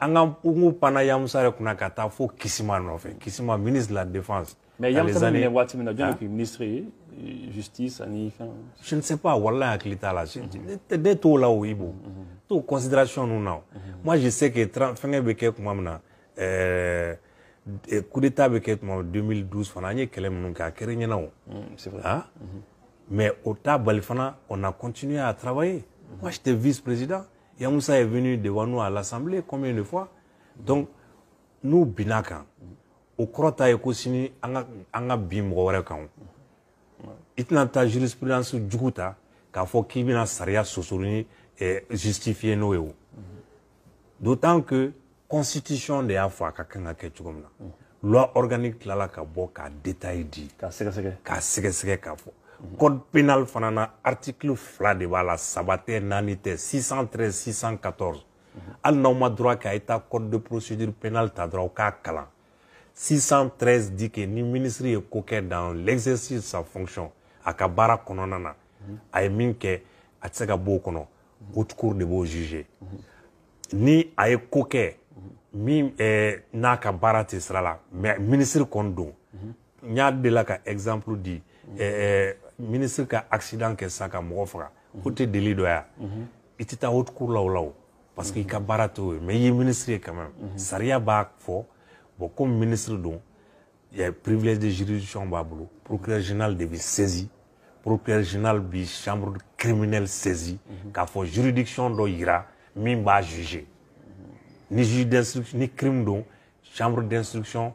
an ka ugu pana yamusa yɛrɛ kunna ka taa fo kisima nɔfɛ kisima ministre la défense mais yamusa minɛ waati min na de tun ah. ministre euh, justice ani fin. je ne sais pas wala hakili t'a la des taux là o ibo mhm. t'o considération nous na mhm. moi je sais que fɛngɛ bɛ kɛ tuma min na ɛɛ coup d'état bɛ kɛ 2012 fana an ye kɛlɛ minnu kɛ a mm, ah? mhm. mais au t'a fana on a continué à travailler moi j'étais vice président Yamoussa est venu devant nous à l'Assemblée combien de fois Donc, nous, Binakan, au et Anga Bim avons jurisprudence Djouta, Saria et justifier mm-hmm. D'autant que constitution de pas mm-hmm. loi organique n'est pas code pénal fana na article fila de b'a la saba tɛ naani tɛ 613 614 hali n'aw ma droit kɛ a ye taa code de procédure pénale ta dɔrɔn aw k'a kalan 613 dit que ni ministre ye ko kɛ dans l'exercice de sa fonction a ka baara kɔnɔna na a ye min kɛ a tɛ se ka b'o kɔnɔ haute cour de b'o juge ni a ye ko kɛ min eh, n'a ka baara tɛ sira la mais ministre kɔni don n y'a de la ka exemple di eh, eh, ministre ka accident kɛ sa ka mɔgɔ faga o tɛ il haute cour parce qu'il i ka mais il est ministre quand même mhm. saria b'a beaucoup ministre dont minisiri don privilège de juridiction b'a procureur général de bi saisi procureur général bi chambre criminelle saisi mhm. k'a faut juridiction dɔ yira min b'a juger ni juge d'instruction ni crime don chambre d'instruction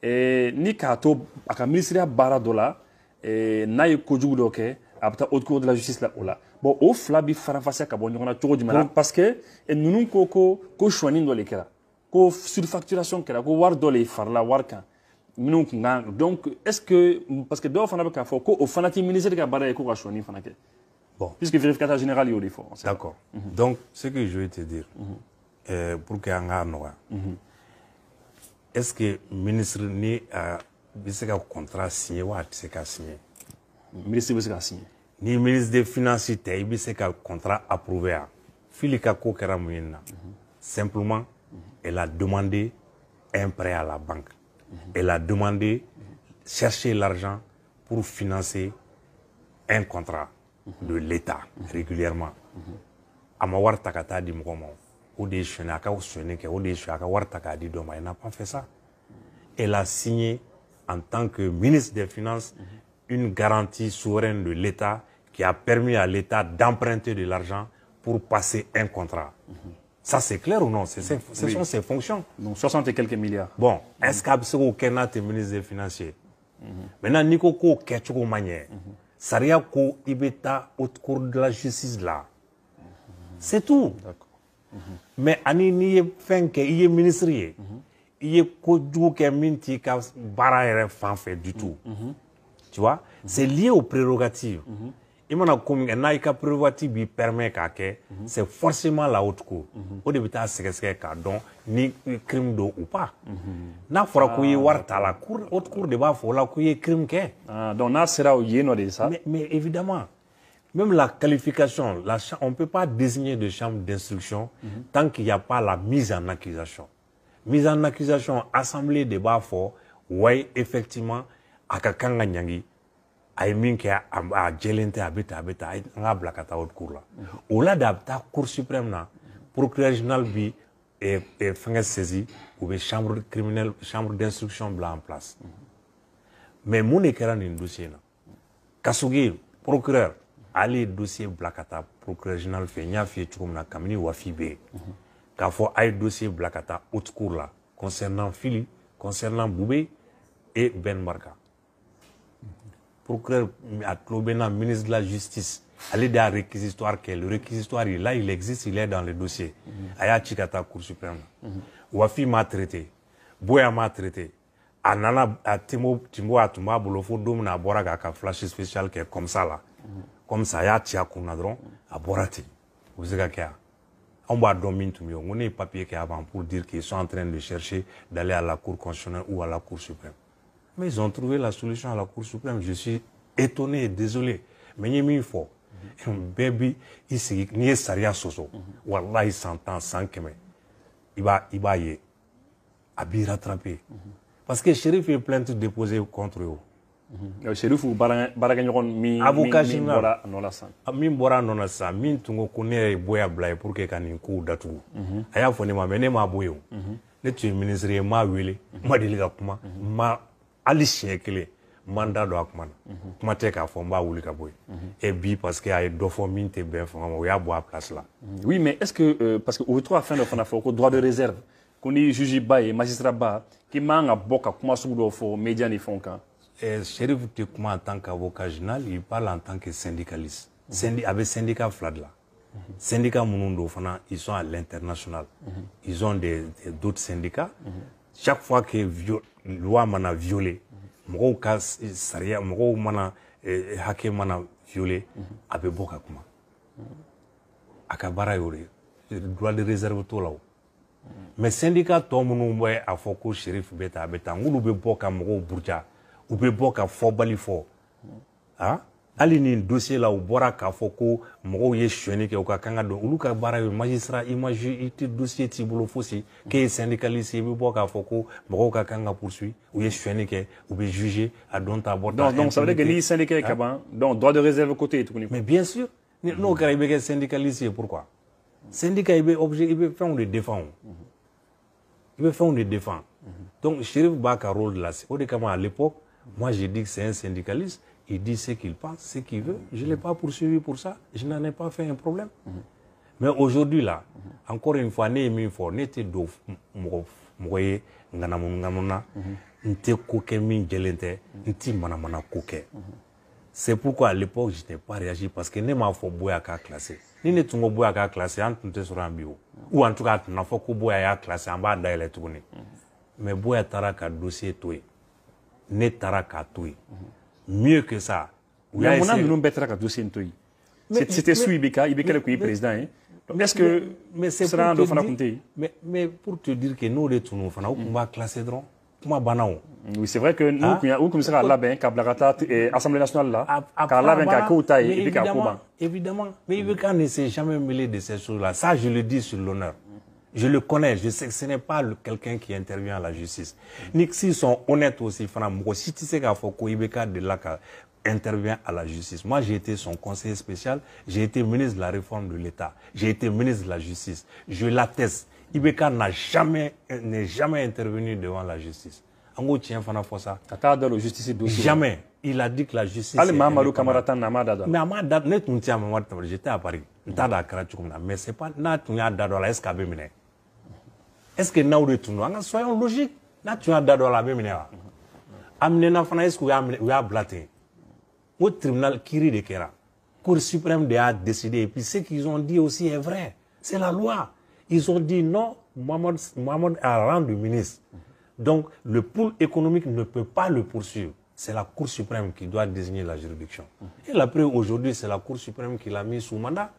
Eh, ni k'a to a ka minisiriya baara dɔ la eh, n'a ye kojugu dɔ kɛ a bɛ taa haute de la justice la o la bon o fila bɛ farafasiya ka bɔ ɲɔgɔn na cogo jumɛn la parce que eh, ninnu ko ko ko suɲɛni dɔ de kɛra ko surfacturation kɛra ko wari dɔ de farala wari kan minnu kun kan donc est ce que parce que dɔw fana bɛ k'a fɔ ko o fana tɛ ministre ka baara ye ko ka suɲɛni fana kɛ bon puisque vérificateur général y'o de fɔ d'accord mm -hmm. donc ce que je vais te dire mm -hmm. euh, pour que an k'a nɔgɔya mm -hmm est ce que le ministre ni a signé un contrat signé ou a signé? ministre n'a signé. ministre des finances a biseka contrat approuvé a simplement elle a demandé un prêt à la banque. Elle a demandé chercher l'argent pour financer un contrat de l'État régulièrement. Amawar Takata dit elle n'a pas fait ça elle a signé en tant que ministre des finances une garantie souveraine de l'État qui a permis à l'État d'emprunter de l'argent pour passer un contrat. Ça, c'est clair ou non Ce sont ses fonctions. 60 et quelques milliards. Bon, est-ce qu'il y a un ministre des Finances Maintenant, Nikoko, Ko Ketchouko manier Saria Ibeta, Haute Cour de la Justice là. C'est tout. mais ani n'i ye fɛn kɛ i ye minisiri ye i ye kojugu kɛ min t'i ka baara yɛrɛ fan fɛ du tout tu vois c'est lié aux prérogatives i mana ko min kɛ n'a i ka prérogative b'i permet k'a kɛ c'est forcément la haute cour o de bɛ taa sɛgɛsɛgɛ k'a dɔn ni crime don ou pas n'a fɔra ko i ye wari t'a la haute cour de b'a fɔ o la ko i ye crime kɛ ah, donc n'a sera o yen nɔ de sa mais évidemment Même la qualification, la, on ne peut pas désigner de chambre d'instruction mhm. tant qu'il n'y a pas la mise en accusation. Mise en accusation, assemblée de bas fort, oui, effectivement, à Kakanga Nyangi, à Eminke, à Djelente, à Beta, à Beta, à Blakata, à Haute-Cour. Mhm. Au-delà d'Abta, Cour suprême, procureur général, bi, et, et fin saisi, ou chambre criminelle, chambre d'instruction, bla en place. Mhm. Mais mon écran est un dossier, Kasugi, procureur, ale ye dossier bila ka taa procureur général fɛ n y'a f'i ye cogo min na kabini wafi bɛ yen k'a fɔ a ye dossier bila ka taa haute cour la concernant fili concernant bube et ben marka procureur a tulo bɛ na ministre de la justice ale de y'a réquisitoire kɛ le réquisitoire là il existe il est dans le dossier a y'a ci ka taa cour suprême na wafi m'a traité boya m'a traité a nana a timbo timbo a tun b'a bolo fo don min na a bɔra k'a ka flash spécial kɛ comme ça la. Mm -hmm. comme ça y a kun Kounadron à a Vous ten o On va dormir tout va On b'a dɔn min avant pour dire qu'ils sont en train de chercher d'aller à la cour constitutionnelle ou à la cour suprême mais ils ont trouvé la solution à la cour suprême je suis étonné et désolé mais il ye min un bébé, il s'est dit n'i ye Saria Soso. Voilà, il s'entend sans qu'il Il va, il va y a b'i rattraper parce que le shérif a plainte déposée contre eux serifu euh, baarakɛɲɔgɔn min ah, bɔra a nɔ la sisan min bɔra a nɔ la sisan min tun ko ko ne yɛrɛ ye eh, bɔya bila ye pour que ka nin kow datugu a y'a fɔ ne ma mɛ ne m'a bɔ ye o ne tun ye minisiri ye n eh, m'a wele n mhm. ma deli ka kuma n mhm. ma hali siɲɛ kelen n ma n da don a mhm. kuma na kuma tɛ k'a fɔ n b'a wuli ka bɔ yen et eh, bi parce que a ye dɔ fɔ min tɛ bɛn fanga ma o y'a bɔ a place la. oui mais est ce que euh, parce que o bɛ to ka fɛn dɔ fana fɔ ko droit de réserve ko ni juge ba ye magistrat ba k'i man ka bɔ ka kuma sugu dɔw fɔ média ni fɛnw kan. Eh, shérif tɛ kuma en tant qu'avocat général il parle en tant que syndicaliste Syndi a bɛ syndicat fila de la syndicat minnu don fana ils sont à l'international ils ont des d'autres syndicats chaque fois que loi mana violer mɔgɔw ka sariya mɔgɔw mana eh, hakɛ mana violer a bɛ bɔ ka kuma a ka baara y'o de droit de réserve t'o la o mais syndicat tɔ minnu bɛ a fɔ ko shérif bɛ tan a bɛ tan nk'olu bɛ bɔ ka mɔgɔw buruja u bɛ bɔ ka fɔbali fɔ a hali dossier là où bɔra k'a fɔ ko mɔgɔw ye que ou u ka kan ka magistrat i ma dossier t'i bolo fosi syndicaliste i bɛ bɔ k'a fɔ ko kanga ka kan ka poursuivre u ye suɲɛni ou u juger a dɔn t'a donc ça veut dire que n'i syndiqué donc droit de réserve côté mais bien sûr nous car i syndicaliste pourquoi syndicat objet il bɛ fɛnw de défend Il veut faire fɛnw de défend donc shérif b'a rôle de la o de à l'époque moi, j'ai dit que c'est un syndicaliste. Il dit ce qu'il pense, ce qu'il veut. Je ne l'ai pas poursuivi pour ça. Je n'en ai pas fait un problème. Mais aujourd'hui, là, encore une fois, ne une ne kuke. na ko c'est pourquoi à l'époque je n'ai pas réagi parce que ne m'a boya k'a classé ni k'a classé ou en tout cas na y'a classé bas b'a ni. mais boya dossier ne taara mieux que ça Il y a ninnu bɛɛ taara ka to c'était sous ibeka ibeka le président hein. mais est-ce que mais c'est pour tun tɛ mais mais pour te dire que nous les tun don fana u tun b'a oui c'est vrai que nous. kun u tun bɛ se k'a labɛn et assemblée nationale là. Car labɛn k'a ah, k'o ta et puis k'a évidemment mais ibeka ne s'est jamais mêlé de ces choses là ça je le dis sur l'honneur je le connais, je sais que ce n'est pas quelqu'un qui intervient à la justice. Ni sont honnêtes aussi, francs, si tu sais qu'Afoko Ibeka de Laka intervient à la justice. Moi, j'ai été son conseiller spécial, j'ai été ministre de la réforme de l'État, j'ai été ministre de la justice. Je l'atteste. Ibeka n'a jamais, n'est jamais intervenu devant la justice. Ango tient fana Tata la justice Jamais. Il a dit que la justice. Allez, Ali Mahamadou Kamarata Nama Dada. Mais Nama Dada, ne tun tiens Mahamadou J'étais à Paris. Dada Karachukumna. Mais c'est pas, na tun ya Dada la est-ce que nous retournons? soyons logique n'a tu on la même a tribunal Kiri de Kera, cour suprême a décidé et puis ce qu'ils ont dit aussi est vrai c'est la loi ils ont dit non Mohamed Mohamed a rang de ministre donc le pôle économique ne peut pas le poursuivre c'est la cour suprême qui doit désigner la juridiction et après, aujourd'hui c'est la cour suprême qui l'a mis sous mandat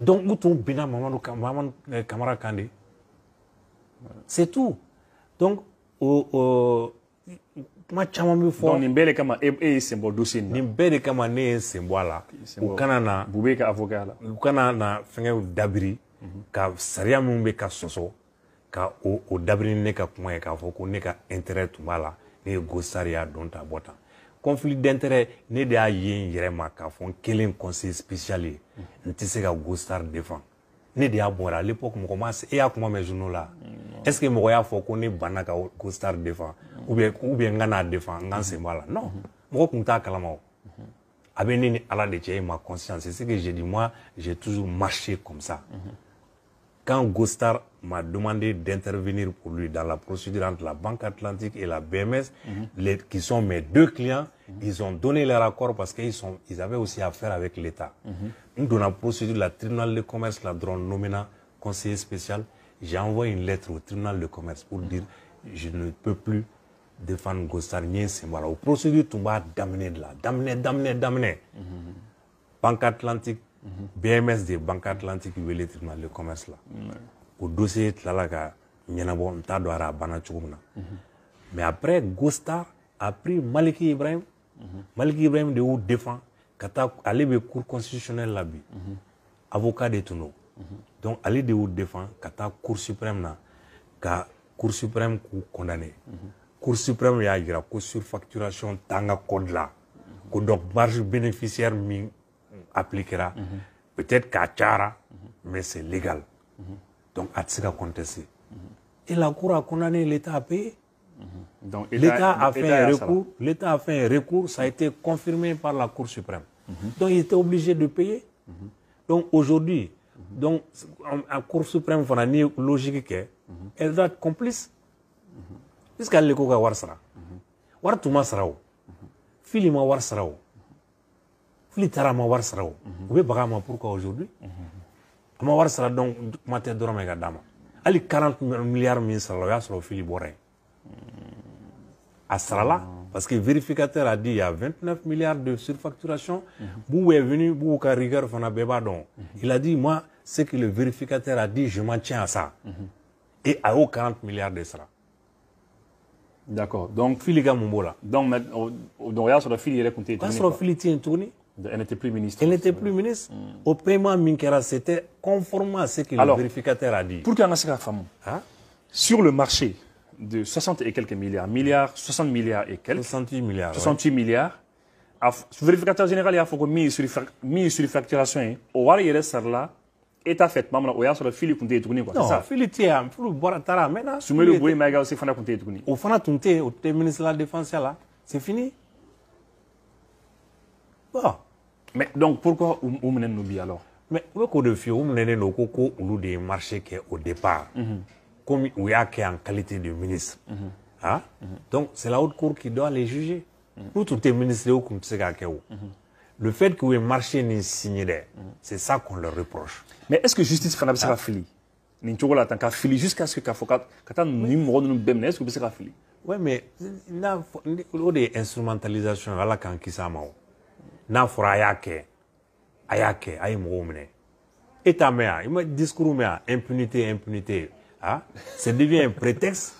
donc u tun binna mamadu kamara kan de c'est tout donc o o kuma caman bɛ fɔ donc nin bɛɛ de kama e e ye sen bɔ dossier nin na nin bɛɛ de kama ne ye sen bɔ a la u kana na bube ka avocat la u kana na fɛngɛw dabiri mhm. ka sariya minnu bɛ ka sɔsɔ ka o o dabiri ne ka kuma ye k'a fɔ ko ne ka intérêt tun b'a la ne ye go sariya don ta bɔ tan conflit d'intérêt ne de y'a ye n yɛrɛ ma k'a fɔ n kelen conseil spécial ye n tɛ se ka gostar défend ne de y'a bɔra à l'époque mɔgɔ ma e y'a kuma mɛn journaux la mm, est ce que mɔgɔ y'a fɔ ko ne banna ka gostar défend ou bien ou bien n ka n'a défend n ka n sen b'a la non mm-hmm. mɔgɔ tun t'a kalama o mm-hmm. a bɛ ne ni ala de cɛ e ma conscience c'est ce que j'ai dit moi j'ai toujours marché comme ça mm -hmm. quand Gostar m'a demandé d'intervenir pour lui dans la procédure entre la Banque Atlantique et la BMS, mhm. les, qui sont mes deux clients, ils ont donné leur accord parce qu'ils ils avaient aussi affaire avec l'État. Mhm. Nous, dans la procédure, la tribunal de commerce, la drone nomina conseiller spécial, j'ai envoyé une lettre au tribunal de commerce pour mhm. dire je ne peux plus défendre Gostar C'est moi. Au procédure, tu vas damner de là, damner, damner, d'amener. Banque Atlantique, BMS de Banque Atlantique veut tribunal de commerce là. dossier est là a mais après Gosta a pris Maliki Ibrahim Maliki Ibrahim de défend kata aller be cour constitutionnel là bi avocat de tun donc aller de y'u défend ka cour suprême na ka cour suprême k'u condamné cour suprême y'a gira ko surfacturation t'an ka code la ko donc marge bénéficiaire appliquera. peut-être qu'à mais c'est légal. donc à ce et la cour a condamné l'État à payer. Donc, L'État a, fait un recours. a fait un recours. Ça a été confirmé par la Cour suprême. Mhm. Donc, il était obligé de payer. Donc, aujourd'hui, donc, la Cour suprême, voilà a ni logique que, elle doit complice. Puisqu'elle est le Warsara. ma mhm. Sarao. Filima hali taara a ma wari sara o u bɛ baga a ma pourquoi aujourd'hui ma wari sara donc kuma tɛ dɔrɔmɛ dama ali 40 milliards min sarala o y'a sɔrɔ fili bɔra yen parce que vérificateur a dit il y a 29 milliards de surfacturation mhm. Bou est venu Bou ka rigueur fana bɛɛ b'a dɔn mhm. il a dit moi ce que le vérificateur a dit je m'en tiens à ça mhm. et à y'o 40 milliards de cela. D'accord. Donc, Filiga ka Donc, on regarde sur le sɔrɔ fili yɛrɛ tun est yen tuguni. o fili elle n'était plus ministre. Elle n'était plus ministre. Mm. Au paiement Minkera, c'était conforme à ce que le vérificateur a dit. Pour qu'il y hein? sur le marché de 60 et quelques milliards, milliards, 60 milliards et quelques. 68 milliards. 68 milliards. Le vérificateur général il a fait mis sur les sur hein. il au war yere là, état fait il y a sur le Non, le fil quoi c'est ça faut le fulu bora tara mena il y a aussi fana kunte Au fond fana tunte au le ministre la défense là c'est fini bon mais donc pourquoi Oumenen um Noubi alors Mais vous avez dit Oumenen Noubi, vous avez marché au départ, mhm. comme -hmm. comme il y a en qualité de ministre. Mhm. Hein? Mhm. Donc c'est la haute cour qui doit les juger. Pour tout est ministre, vous avez le fait que les marchés ni signé, c'est ça qu'on leur reproche. Mais est-ce que justice fera ça ah. fili Ni là tant qu'à fili jusqu'à ce que Kafokat, Katan numéro de nous bemne, est-ce que Oui, mais il y a instrumentalisations instrumentalisation quand qui s'amour n'a fɔra a y'a kɛ a y'a kɛ a ye mɔgɔw minɛ e t'a mɛn yan i ma discours mɛn yan impunité impunité ah c'est devient un prétexte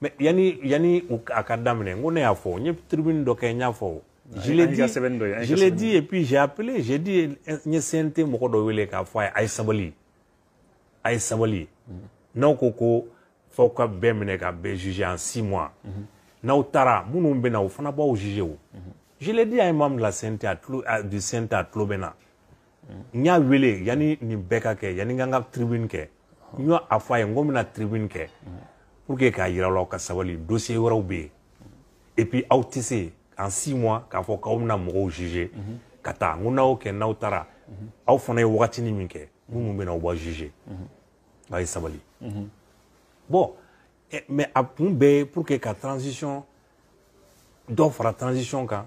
mais yanni yanni a ka daminɛ n ko ne y'a fɔ n ye tribune dɔ kɛ n y'a fɔ je l'ai dit je l'ai dit et puis j'ai appelé j'ai dit n ye CNT mɔgɔ dɔ wele k'a fɔ a ye a ye sabali a ye sabali n'aw ko ko f'aw ka bɛɛ minɛ ka bɛɛ juger en six mois mhm. n'aw taara minnu bɛ na o fana b'aw juger o mhm. Je l'ai dit à un membre de la CNT du CNT à Tlobena. N y'a wele yanni nin bɛɛ ka kɛ yanni n ka n tribune ke. n y'a a ye n ko n tribune pour que k'a yira aw la ka dossier wɛrɛw et puis aw en six mois k'a fɔ k'aw bɛna mɔgɔw juger Kata taa o ke na utara. Au fona aw fana ye wagatini min kɛ minnu bɛna aw b'a juger aw ye sabali bon eh, mais a kun pour que la transition d'offre la transition quand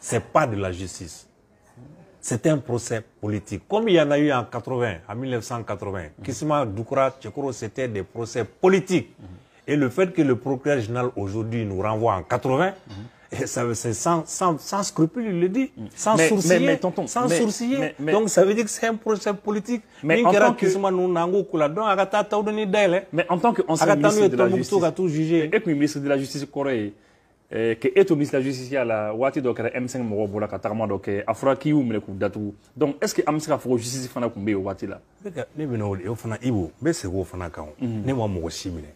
c'est pas de la justice. C'est un procès politique. Comme il y en a eu en 80, en 1980, mhm. Kisma, Doukra, Tchekoro, c'était des procès politiques. Mhm. Et le fait que le procureur général aujourd'hui nous renvoie en 80, mhm. et ça, c'est sans, sans, sans, scrupule, il le dit. Sans sourciller. tonton, sans sourciller. Donc, ça veut dire que c'est un procès politique. Mais en tant que... Hein. Mais en tant qu'ancien ministre de la Justice... Et puis, ministre de la Justice coréenne, Eh, ke e to minisita justicia la waati dɔ kɛra m5 mɔgɔw bɔla ka tagama dɔ kɛ a fɔra k'i y'u minɛ k'u datugu donc est ce que an be se k'a fɔ ko justice fana kun be yen waati la ne bena o fana i bo n be segi o fana kan mhm. ne ma mɔgɔ si minɛ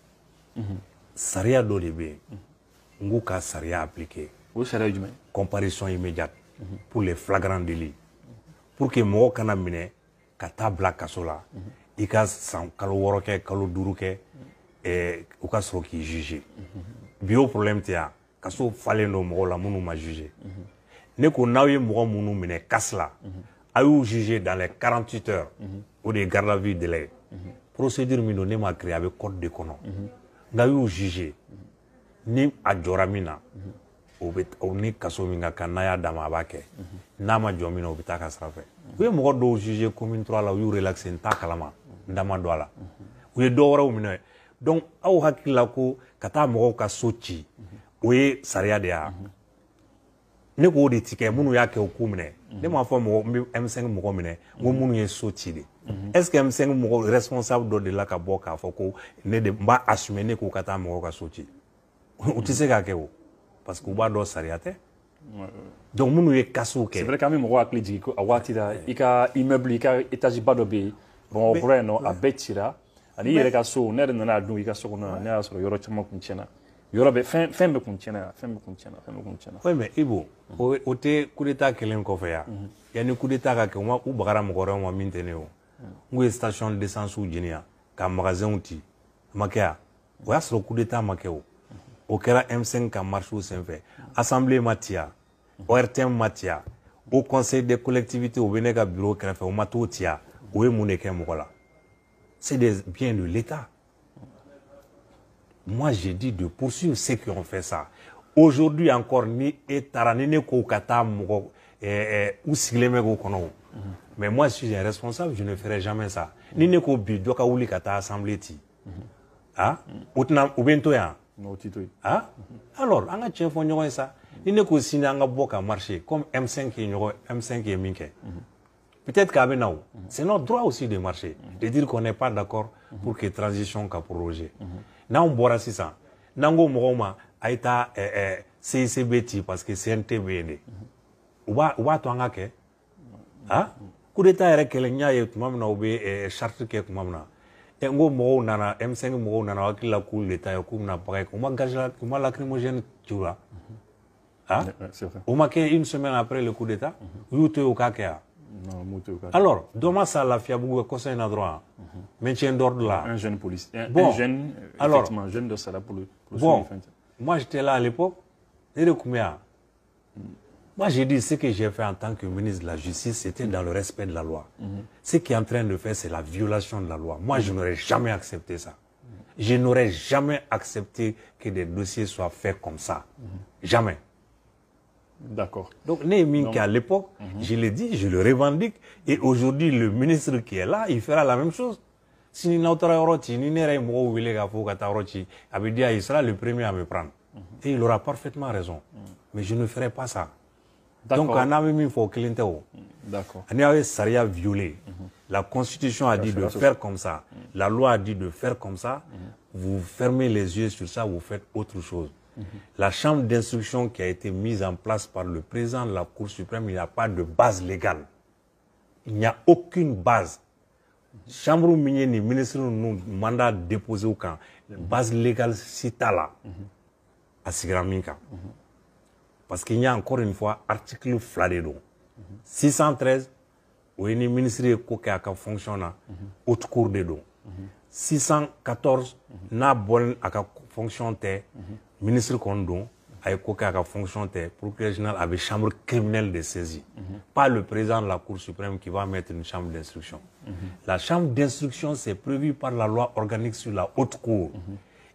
mhm. sariya dɔ de be yen n k'u ka sariya appliqué o sariya jumɛn comparaison immédiate mhm. pour les flagrant délit pour que mɔgɔ kana minɛ ka taa bila kaso la i ka san kalo wɔɔrɔ kɛ kalo duuru kɛ u eh, ka sɔrɔ k'i juge bi o problème tɛ yan kaso falen do mɔgɔw la minnu ma juge ne ko n'aw ye mɔgɔ minnu minɛ kasi la a y'u juge dans les 48 heures o de ye garde à vue délai procédure min don ne ma créé a bɛ code de kɔnɔ nka y'u juge ni a jɔra min na o bɛ o ni kaso min ka kan n'a y'a d'a ma a b'a kɛ n'a ma jɔ min na o bɛ taa ka sira fɛ u ye mɔgɔ dɔw juge commune 3 la u y'u relaxé n t'a kalama n da ma don a la u ye dɔ wɛrɛw minɛ donc aw hakili la ko ka taa mɔgɔw ka so ci o ye sariya de y'a ne k'o de ti kɛ minnu y'a kɛ o k'u minɛ ne m'a fɔ mɔgɔ n bɛ M5 mɔgɔ minɛ n ko minnu ye so ci de est ce que M5 mɔgɔ responsable dɔ de la ka bɔ k'a fɔ ko ne de n b'a assumer ne k'u ka taa mɔgɔw ka so ci u tɛ se k'a kɛ o parce que u b'a dɔn sariya tɛ. donc minnu ye kasiw kɛ. c'est vrai k'an bɛ mɔgɔw hakili jigin ko a waati la i ka immeuble i ka étage ba dɔ bɛ yen bamakɔ kura yen nɔ a bɛɛ cira ani i yɛrɛ ka so ne yɛrɛ nana a dun i ka so kɔnɔ ne y'a sɔrɔ yɔrɔ caman tun tiɲɛna. yɔrɔ bɛ fɛn fɛn bɛɛ kun tiɲɛna fɛn bɛɛ kun tiɲɛna fɛn bɛɛ kun tiɲɛna. oui mais ibo o tɛ kudeta kelen kɔfɛ yan mhm. yanni kudeta ka kɛ u ma u bagara mɔgɔ wɛrɛw ma min tɛ ne ye o n kun ye station d'essence jeni yan ka magasin ci a ma kɛ yan o y'a sɔrɔ kudeta ma kɛ o o kɛra M5 ka marchew senfɛ assemblée ma ci yan ORTM ma ci yan au conseil des collectivités o bɛ ne ka bureau kɛrɛfɛ o ma t'o ci yan o ye mun de kɛ mɔgɔ la c'est des biens de l'État. Moi, j'ai dit de poursuivre ceux qui ont fait ça. Aujourd'hui encore, ni pas ni kokata, eh, eh, ou siglemé kono. Mhm. Mais moi, si je responsable, je ne ferai jamais ça. Ni mhm. ne ko bi, doka ouli kata assemblée ti. Mhm. Ah? Ou bientôt, hein? Ah? Alors, on a tient fond yon ça. Ni ne ko signé boka marché, comme M5 et M5 est minke. Peut-être qu'à c'est notre droit aussi de marcher, de dire qu'on n'est pas d'accord pour que transition soit prolongée. n'anw bɔra sisan n'an ko mɔgɔw ma a ye taa eh, eh, cicb ci parce que cnt bɛ yen de u b'a to an ka kɛ a coup d'etat yɛrɛ kɛlɛ n y'a ye tuma min na u bɛ charte kɛ tuma min na n ko mɔgɔw nana m5 mɔgɔw nana hakili la k'olu de ta ye k'u bɛna baga ye u ma gazi u ma lacrymogène ci u la a u ma kɛ une semaine après le coup d'etat u y'u to yen u k'a kɛ a Alors, Domas à la Fiabou, conseil d'un droit, mhm. maintien d'ordre là. Un jeune policier, bon, un jeune, alors, jeune de Sala pour le moi j'étais là à l'époque, et le mhm. Moi j'ai dit ce que j'ai fait en tant que ministre de la Justice, c'était dans le respect de la loi. Mhm. Ce qui est en train de faire, c'est la violation de la loi. Moi je n'aurais jamais accepté ça. Je n'aurais jamais accepté que des dossiers soient faits comme ça. Jamais. D'accord. Donc, qui à l'époque, mhm. je l'ai dit, je le revendique. Et aujourd'hui, le ministre qui est là, il fera la même chose. Si ni ni il Abidia, il sera le premier à me prendre. Mhm. Et il aura parfaitement raison. Mhm. Mais je ne ferai pas ça. Donc, on a même faut D'accord. Saria violé. La Constitution a dit de faire comme ça. La loi a dit de faire comme ça. Vous fermez les yeux sur ça, vous faites autre chose. Mhm. La chambre d'instruction qui a été mise en place par le président de la Cour suprême, il n'y a pas de base légale. Il n'y a aucune base. Chambre ou ni ministre nous mandat déposé au camp. Mhm. Base légale là mhm. à Parce qu'il y a encore une fois article Fladedo. 613, où le ministre qui a à haute cour de dos. 614 n'a à a fonction ministre Kondo, a fonction de procureur général avec chambre criminelle de saisie. pas le président de la cour suprême qui va mettre une chambre d'instruction la chambre d'instruction c'est prévu par la loi organique sur la haute cour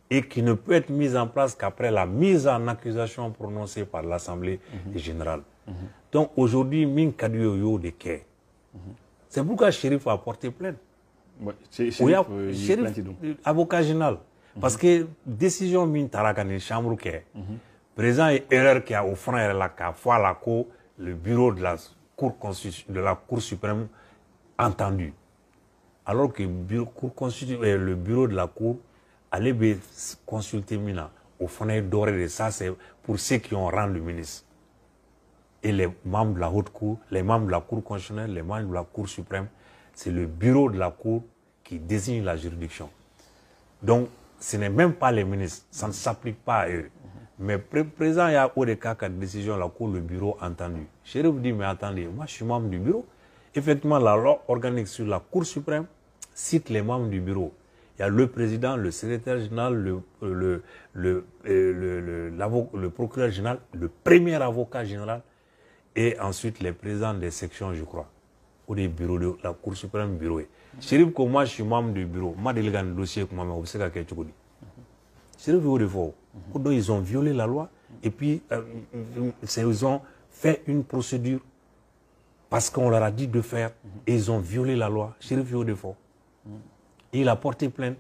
et qui ne peut être mise en place qu'après la mise en accusation prononcée par l'assemblée générale donc aujourd'hui min c'est pourquoi shérif a porté plainte avocat général mhm. parce que décision min tara chambre mhm. présent présent erreur qu'il au fana yɛrɛ la k'a fois a la cour le bureau de la cour, de la cour suprême entendu alors que bureau, euh, le bureau de la cour allait consulter mina au o fana doré de ça c'est pour ceux qui ont rendu le ministre et les membres de la haute cour les membres de la cour constitutionnelle les membres de la cour suprême c'est le bureau de la Cour qui désigne la juridiction. Donc, ce n'est même pas les ministres, ça ne s'applique pas à eux. Mais présent, il y a au cas décisions décision, la Cour, le bureau entendu. Chérif dit, mais attendez, moi je suis membre du bureau. Effectivement, la loi organique sur la Cour suprême cite les membres du bureau. Il y a le président, le secrétaire général, le, le, le, euh, le procureur général, le premier avocat général et ensuite les présidents des sections, je crois au bureau de la cour suprême bureau ye comme moi je suis membre du bureau ma délégation un dossier avec moi o bɛ se ka kɛ cogo di serif ils ont violé la loi et puis euh, ils ont fait une procédure parce qu'on leur a dit de faire et ils ont violé la loi Chérif y'o de défaut. et il a porté plainte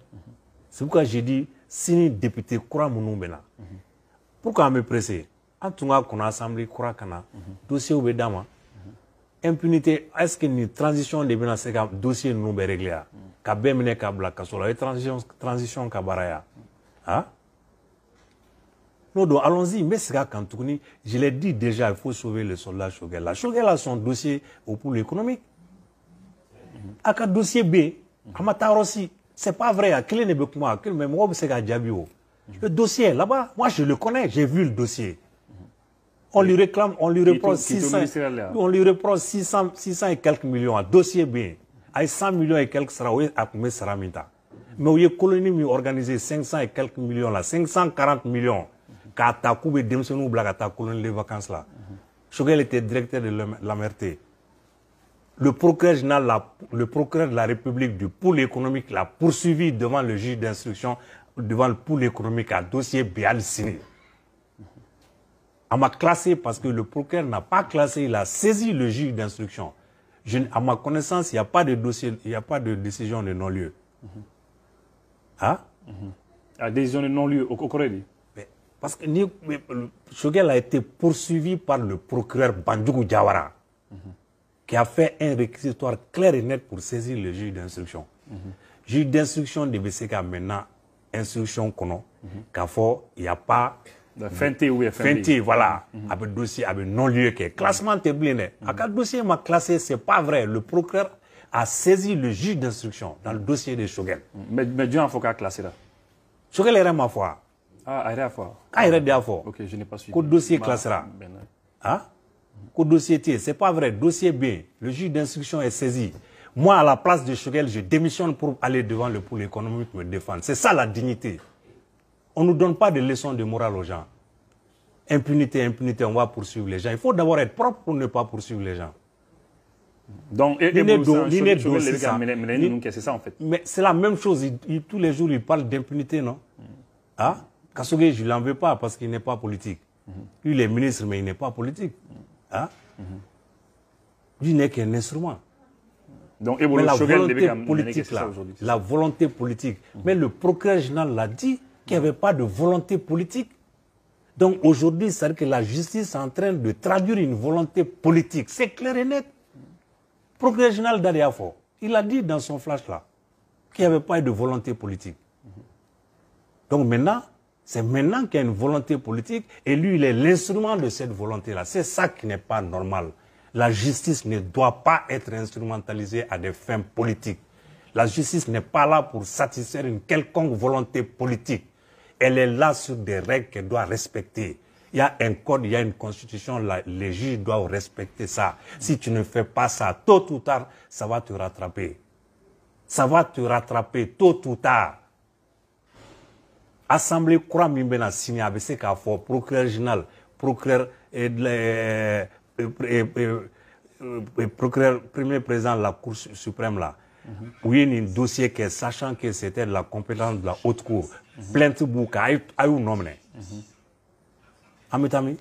c'est pourquoi j'ai dit si député kura mon nom bena. pourquoi me presser en tout cas qu'on a assemblé, kura ka dossier au Bédama, impunité est ce que une transition de dossier e transition transition ka allons-y je l'ai dit déjà il faut sauver le soldat a son dossier au pour économique a dossier B, c'est pas vrai a le dossier là-bas moi je le connais j'ai vu le dossier. On lui réclame, on lui reprend 600, 600, 600 et quelques millions, à dossier B. À 100 millions et quelques sera, est à combien sera Mais oui, colonie mi organisé 500 et quelques millions là, 540 millions. Quand ta coupé Demson à ta colonie les vacances là. Choguel était directeur de l'AMRT. Le procureur général, le procureur de la République du pôle économique l'a poursuivi devant le juge d'instruction, devant le pôle économique à dossier Bial à m'a classé parce que le procureur n'a pas classé, il a saisi le juge d'instruction. à ma connaissance, il n'y a pas de dossier, il n'y a pas de décision de non-lieu. Hein? décision de non-lieu au, Corée. Parce que Shogel a été poursuivi par le procureur Bandjougou Diawara, mm-hmm. qui a fait un réquisitoire clair et net pour saisir le juge d'instruction. Juge d'instruction de BCK maintenant, instruction qu'on a, il n'y a pas fenti ou FND. Fenty, voilà. Mhm. Avec dossier, avec non-lieu est classement est bliné. Mm -hmm. dossier m'a classé, c'est pas vrai. Le procureur a saisi le juge d'instruction dans le dossier de Choguel. Mhm. Mais, mais Dieu en faut qu'à classer là. Choguel est ma foi. Ah, il est à foi. Ah, il est à foi. Ok, je n'ai pas suivi. Quel dossier classera. Ben hein? Le dossier T, c'est pas vrai. Dossier B, le juge d'instruction est saisi. Moi, à la place de Choguel, je démissionne pour aller devant le pôle économique me défendre. C'est ça la dignité. On ne donne pas de leçons de morale aux gens. Impunité, impunité, on va poursuivre les gens. Il faut d'abord être propre pour ne pas poursuivre les gens. Donc, c'est ça en fait. Mais c'est la même chose. tous les jours, il parle d'impunité, non mm. Ah, je ne l'en veux pas parce qu'il n'est pas politique. Mm-hmm. Il est ministre, mais il n'est pas politique. Mm. Ah? Mm-hmm. Il n'est qu'un instrument. Donc, mais la volonté politique, la volonté politique. Mais le procureur général l'a dit qu'il n'y avait pas de volonté politique. Donc aujourd'hui, c'est-à-dire que la justice est en train de traduire une volonté politique. C'est clair et net. Procureur général d'Ariafo, il a dit dans son flash-là qu'il n'y avait pas de volonté politique. Donc maintenant, c'est maintenant qu'il y a une volonté politique et lui, il est l'instrument de cette volonté-là. C'est ça qui n'est pas normal. La justice ne doit pas être instrumentalisée à des fins politiques. La justice n'est pas là pour satisfaire une quelconque volonté politique elle est là sur des règles qu'elle doit respecter. Il y a un code, il y a une constitution, les juges doivent respecter ça. Si tu ne fais pas ça, tôt ou tard, ça va te rattraper. Ça va te rattraper tôt ou tard. Assemblée croix moi bɛna avec ce procureur général procureur premier président de la cour suprême là u ye nin dossier kɛ sachant que c'était de la compétence de la haute cour plainte b'u kan a y'u nɔ minɛ an bɛ taa min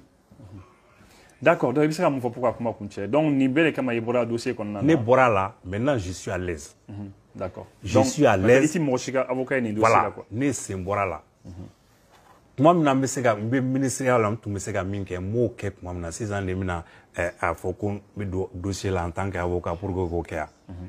D'accord, donc il sera mon pour comment continuer. Donc ni belle comme il bora dossier qu'on a. Ne bora là, maintenant je suis à l'aise. Mm -hmm. D'accord. Je donc, suis à l'aise. Ici mon chika avocat ni dossier voilà. là quoi. Ne c'est bora là. Mm -hmm. Moi mna meseka be ministère là tout meseka minke mo kep moi mna 6 ans de mna eh, a faut qu'on me dossier là en tant qu'avocat pour que ko kea. Mm -hmm.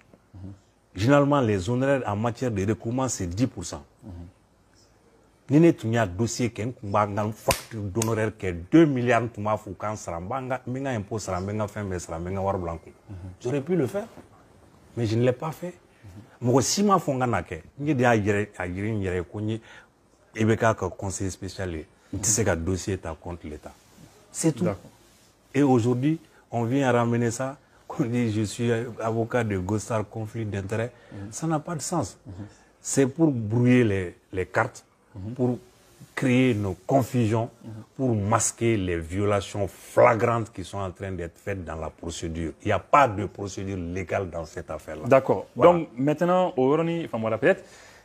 Généralement, les honoraires en matière de recouvrement, c'est 10%. Nini tun un dossier qui est tun b'a d'honoraires facture est 2 milliards de dollars fɔ k'an un n impôt sara n bɛ J'aurais pu le faire mais je ne l'ai pas fait. Moi si m'a fɔ n ka na kɛ n de a Je n yɛrɛ ye un conseiller spécial un dossier contre l'État. C'est tout. Et aujourd'hui, on vient ramener ça dit je suis avocat de Gostar, conflit d'intérêts, mhm. ça n'a pas de sens. C'est pour brouiller les, cartes, mhm. pour créer nos confusions, mhm. pour masquer les violations flagrantes qui sont en train d'être faites dans la procédure. Il n'y a pas de procédure légale dans cette affaire-là. D'accord. Donc maintenant, au enfin peut-être,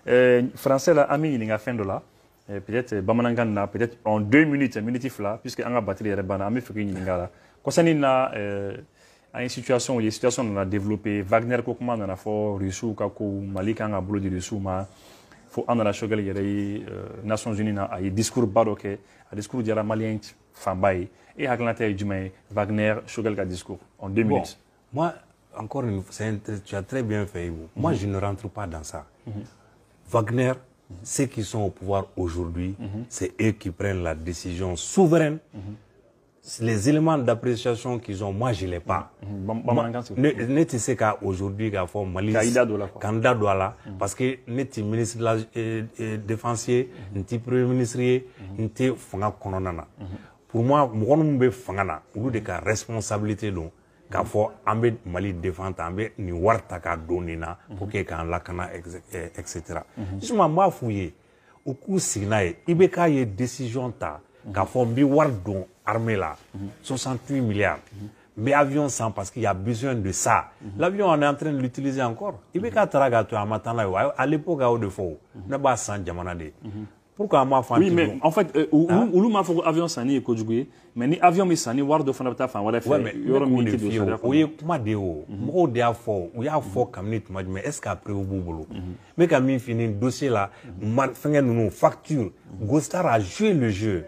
euh, français, là, Ami, il a fin de là. peut-être euh, Bamanangan là, peut-être en deux minutes minute là, puisque an ka est yɛrɛ banna là. bɛ fɛ k'i de la là na il une situation une situation nana développer Wagner Kokman Wagner, a fort Rissou ka kow a kan ka bolo di Rusiw ma des an nana Nations Unies na a des discours baroque, à a discours de la fanba et à ye du Mai, Wagner Choguel discours en deux minutes moi encore une fois tu as très bien fait moi mhm. je ne rentre pas dans ça mhm. Wagner ceux qui sont au pouvoir aujourd'hui mhm. c'est eux qui prennent la décision souveraine les éléments d'appréciation qu'ils ont, moi, je ne l'ai pas. Mhm. Ne tu sais qu'aujourd'hui, il faut candidat doit là, parce que ne tu ministre euh, euh, défensif, mhm. ne tu premier ministre, ne mhm. tu fanga kononana. Pour moi, mon nom est fangana, ou de la responsabilité donc. K'a fɔ an bɛ mali défend ta an bɛ nin wari pour que k'an lakana etc. sinon n b'a f'u ye u k'u sigi n'a ye i décision ta k'a fɔ n bɛ wari don armée là 68 mhm. milliards mais mhm. bɛ avion san parce qu'il y a besoin de ça mhm. l'avion on est en train de l'utiliser encore il bɛ k'a taara a ma taa n'a ye à l'époque a y'o de fɔ o ne b'a san jamana de ye pourquoi moi b'a oui, mais en fait euh, où hein? olu m'a fɔ ko avion sanni ye kojugu ye mais ni avion bɛ sanni wari dɔ fana bɛ taa fan mais il y a un don sariya kɔnɔ o ye kuma de ye o mɔgɔw de y'a fɔ u y'a fɔ est ce que a preuve b'u bolo n bɛ ka min f'i ye nin dossier la fɛngɛ ninnu facture Gostar a joué le jeu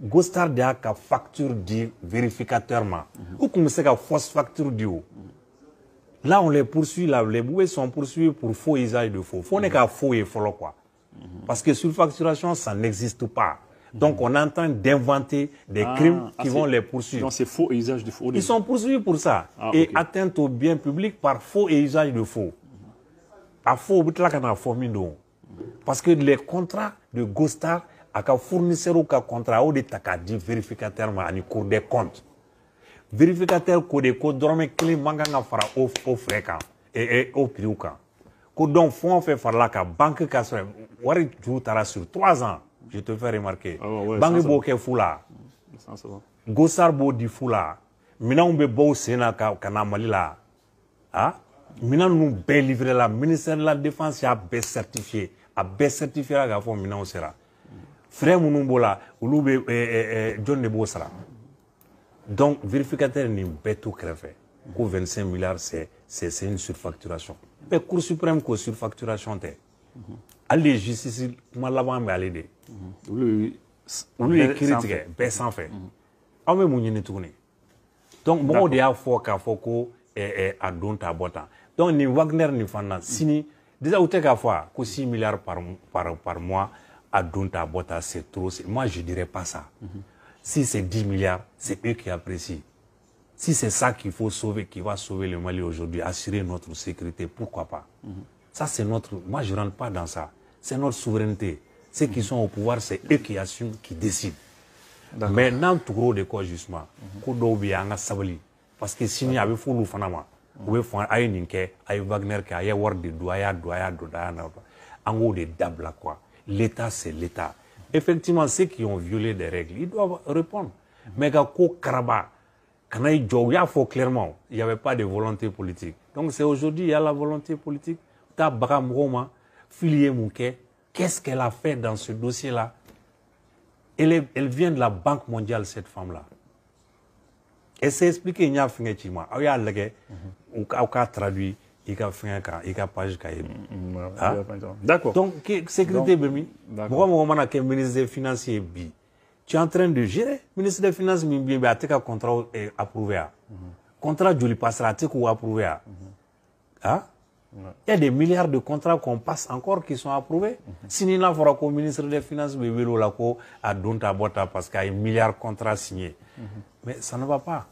gostar de facture du vérificateur mhm. Ou comme c'est fausse facture là on les poursuit les bouées sont poursuivis pour faux usage de faux Faux mhm. n'est qu'à faux et faux quoi mhm. parce que sur facturation, ça n'existe pas donc on est en train d'inventer des ah, crimes ah, qui vont les poursuivre. Non, c'est faux usage de faux. Ils sont poursuivis pour ça. Ah, et okay. atteinte au bien public par faux usage de faux. À faux, au bout là, qu'on a Parce que les contrats de Gostar, a ka fournissɛrw ka contrat de ta k'a di verificatɛr ma ani cour des comptes verificatɛr ko de ko dɔrɔmɛ kelen man kan ka fara o o fɛrɛ kan e, e, o piriw kan ko donc fɛn o fɛn farala ka banque ka sɔrɔ wari juru taara sur trois ans je te fais remarquer ah, ouais, banque b'o kɛ fu la gosar b'o di fu la minanw bɛ bɔ u sen na ka ka na mali la ah minan ninnu bɛɛ livré la ministère de la défense y'a bɛɛ certifié a bɛɛ certifiera k'a fɔ minanw sera frais minnu b'o la olu bɛ eh, eh, eh, jɔnni de b'o sara donc vérificateur nin bɛɛ to kɛrɛfɛ ko 25 milliards c'est c'est une surfacturation mais cour suprême ko surfacturation tɛ hali de justice kuma laban bɛ ale de mhm. olu ye kiri tigɛ bɛɛ sanfɛ mhm. aw bɛ mun ɲini tuguni donc mɔgɔw de y'a fɔ k'a fɔ ko a don t'a bɔ tan donc nin wagner nin fana sini déjà u tɛ k'a fɔ a ko 6 milliards par par par mois à Donta, à Bota, c'est trop. Moi, je ne dirais pas ça. Si c'est 10 milliards, c'est eux qui apprécient. Si c'est ça qu'il faut sauver, qui va sauver le Mali aujourd'hui, assurer notre sécurité, pourquoi pas Ça, c'est notre. Moi, je ne rentre pas dans ça. C'est notre souveraineté. Ceux qui sont au pouvoir, c'est eux qui assument, qui décident. Mais tout gros de quoi justement ko dɔw parce que sini y avait fɔ olu fana faire u bɛ fɔ a Wagner a de don a douaya, don a En des quoi l'État, c'est l'État. Effectivement, ceux qui ont violé des règles, ils doivent répondre. Mais Gako quand il faut clairement, il n'y avait pas de volonté politique. Donc c'est aujourd'hui, il y a la volonté politique. Filier qu'est-ce qu'elle a fait dans ce dossier-là elle, elle vient de la Banque mondiale, cette femme-là. Elle s'est expliquée, il ah, y a mhm. un traduit. Il y a kan il a page pas mm, mm, ah. d'accord donc sécurité bémi pourquoi mon moment mana ministre des finances b bi tu es en train de gérer ministre des finances mais bi a tɛ ka contrat approuvé ah. mm-hmm. contrat joli passera a approuvé à ah. mm-hmm. Il y a des milliards de contrats qu'on passe encore qui sont approuvés. Mm-hmm. Signé n'a fora le ministre des Finances be welo la ko a dont ta bota parce qu'il y a un milliard de contrats signés. Mais ça ne va pas.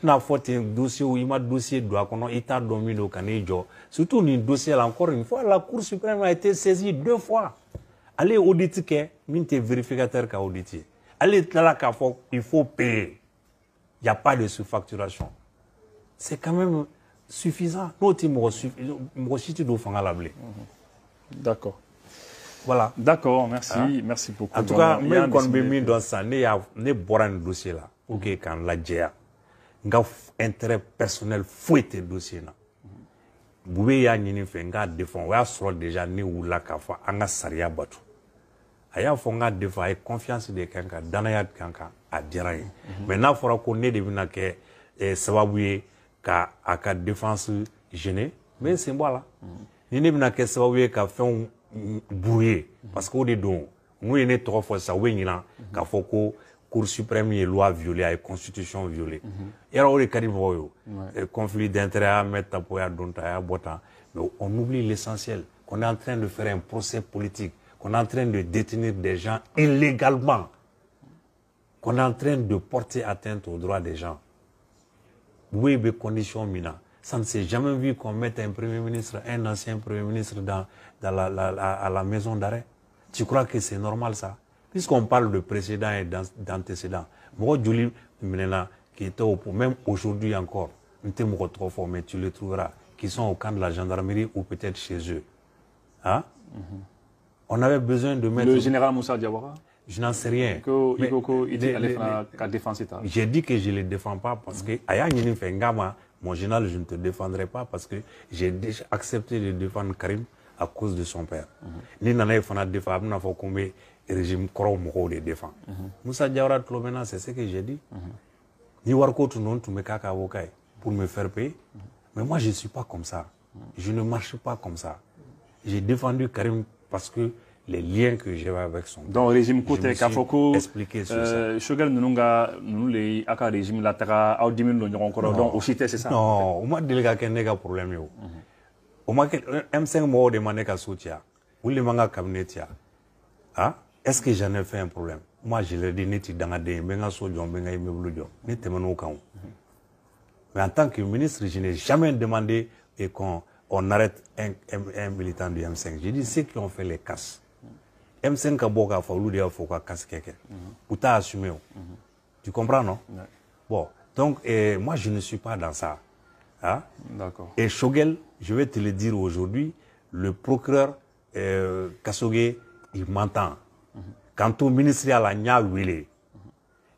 Maintenant, il y a un dossier ma dossier y a kɔnɔ i t'a dɔn ka surtout un dossier-là, encore une fois la cour suprême a été saisie deux fois Allez auditer, audit kɛ vérificateur ka audit Allez, allez tilala k'a il faut payer Il n'y a pas de sous facturation. c'est quand même suffisant Nous, nous mɔgɔ mɔgɔ la blé. Mhm. d'accord. voilà. d'accord merci ah. merci beaucoup. en tout cas même quand bɛ min dɔn sisan ne y'a ne bɔra un dossier là ok, quand la n ka intérêt personnel foyi tɛ dossier na bube y'a ɲini fɛ n k'a défend o y'a sɔrɔ déjà ne wulila k'a fɔ an ka sariya bato a y'a fɔ n k'a défend a ye confiance de kan kan danaya de kan kan a diyara ye mais n'a fɔra ko ne de bɛna kɛ eh, sababu ye ka a ka défense gêner n bɛ n sen bɔ a la ni ne bɛna kɛ sababu ye ka fɛnw buru ye parce que o de don n'u ye ne tɔgɔ fɔ sisan u bɛ ɲina mhm. k'a fɔ ko cour suprême il loi violée, a constitution violée. il y a conflit d'intérêts, a mettre à mais on oublie l'essentiel qu'on est en train de faire un procès politique qu'on est en train de détenir des gens illégalement qu'on est en train de porter atteinte aux droits des gens oui mais conditions minas. ça ne s'est jamais vu qu'on mette un premier ministre un ancien premier ministre dans, à la maison d'arrêt tu crois que c'est normal ça puisqu'on parle de précédent et d'antécédent, moi, Julie, maintenant, qui était au, même aujourd'hui encore, trop fort, mais tu les trouveras, qui sont au camp de la gendarmerie ou peut-être chez eux. Hein? Mm-hmm. On avait besoin de mettre. Le général Moussa Diawara Je n'en sais rien. J'ai dit que je ne les défends pas parce que, Fengama, mon général, je ne te défendrai pas parce que j'ai accepté de défendre Karim à cause de son père. Mm-hmm. Ni Nanaï le régime kɔrɔw mɔgɔw défend Moussa Diawara tulo c'est ce que j'ai dit ni wariko non tu me kaka pour me faire payer mais moi je suis pas comme ça je ne marche pas comme ça j'ai défendu Karim parce que les liens que j'avais avec son donc régime ko Kafoko. expliqué sur ça euh, Choguel ninnu ka ninnu de ye aw régime lataga au dimi don donc aussi c'est ça non au moins il y a ne problème Au moins o M5 mɔgɔw de ma ne ka so tiya olu cabinet ah est-ce que j'en ai fait un problème Moi, je l'ai dit, ne t'y dangaden, benga sojon, benga immeuble pas. ne t'emeno kan. Mais en tant que ministre, je n'ai jamais demandé qu'on on arrête un, militant du M5. J'ai dit, ceux qui ont fait les casses, M5 a beau qu'à fɔ olu de faut casse quelqu'un. casque Ou assumé tu comprends non bon donc moi je ne suis pas dans ça hein? d'accord et Choguel, je vais te le dire aujourd'hui le procureur euh, il m'entend quand au ministère la nya wele,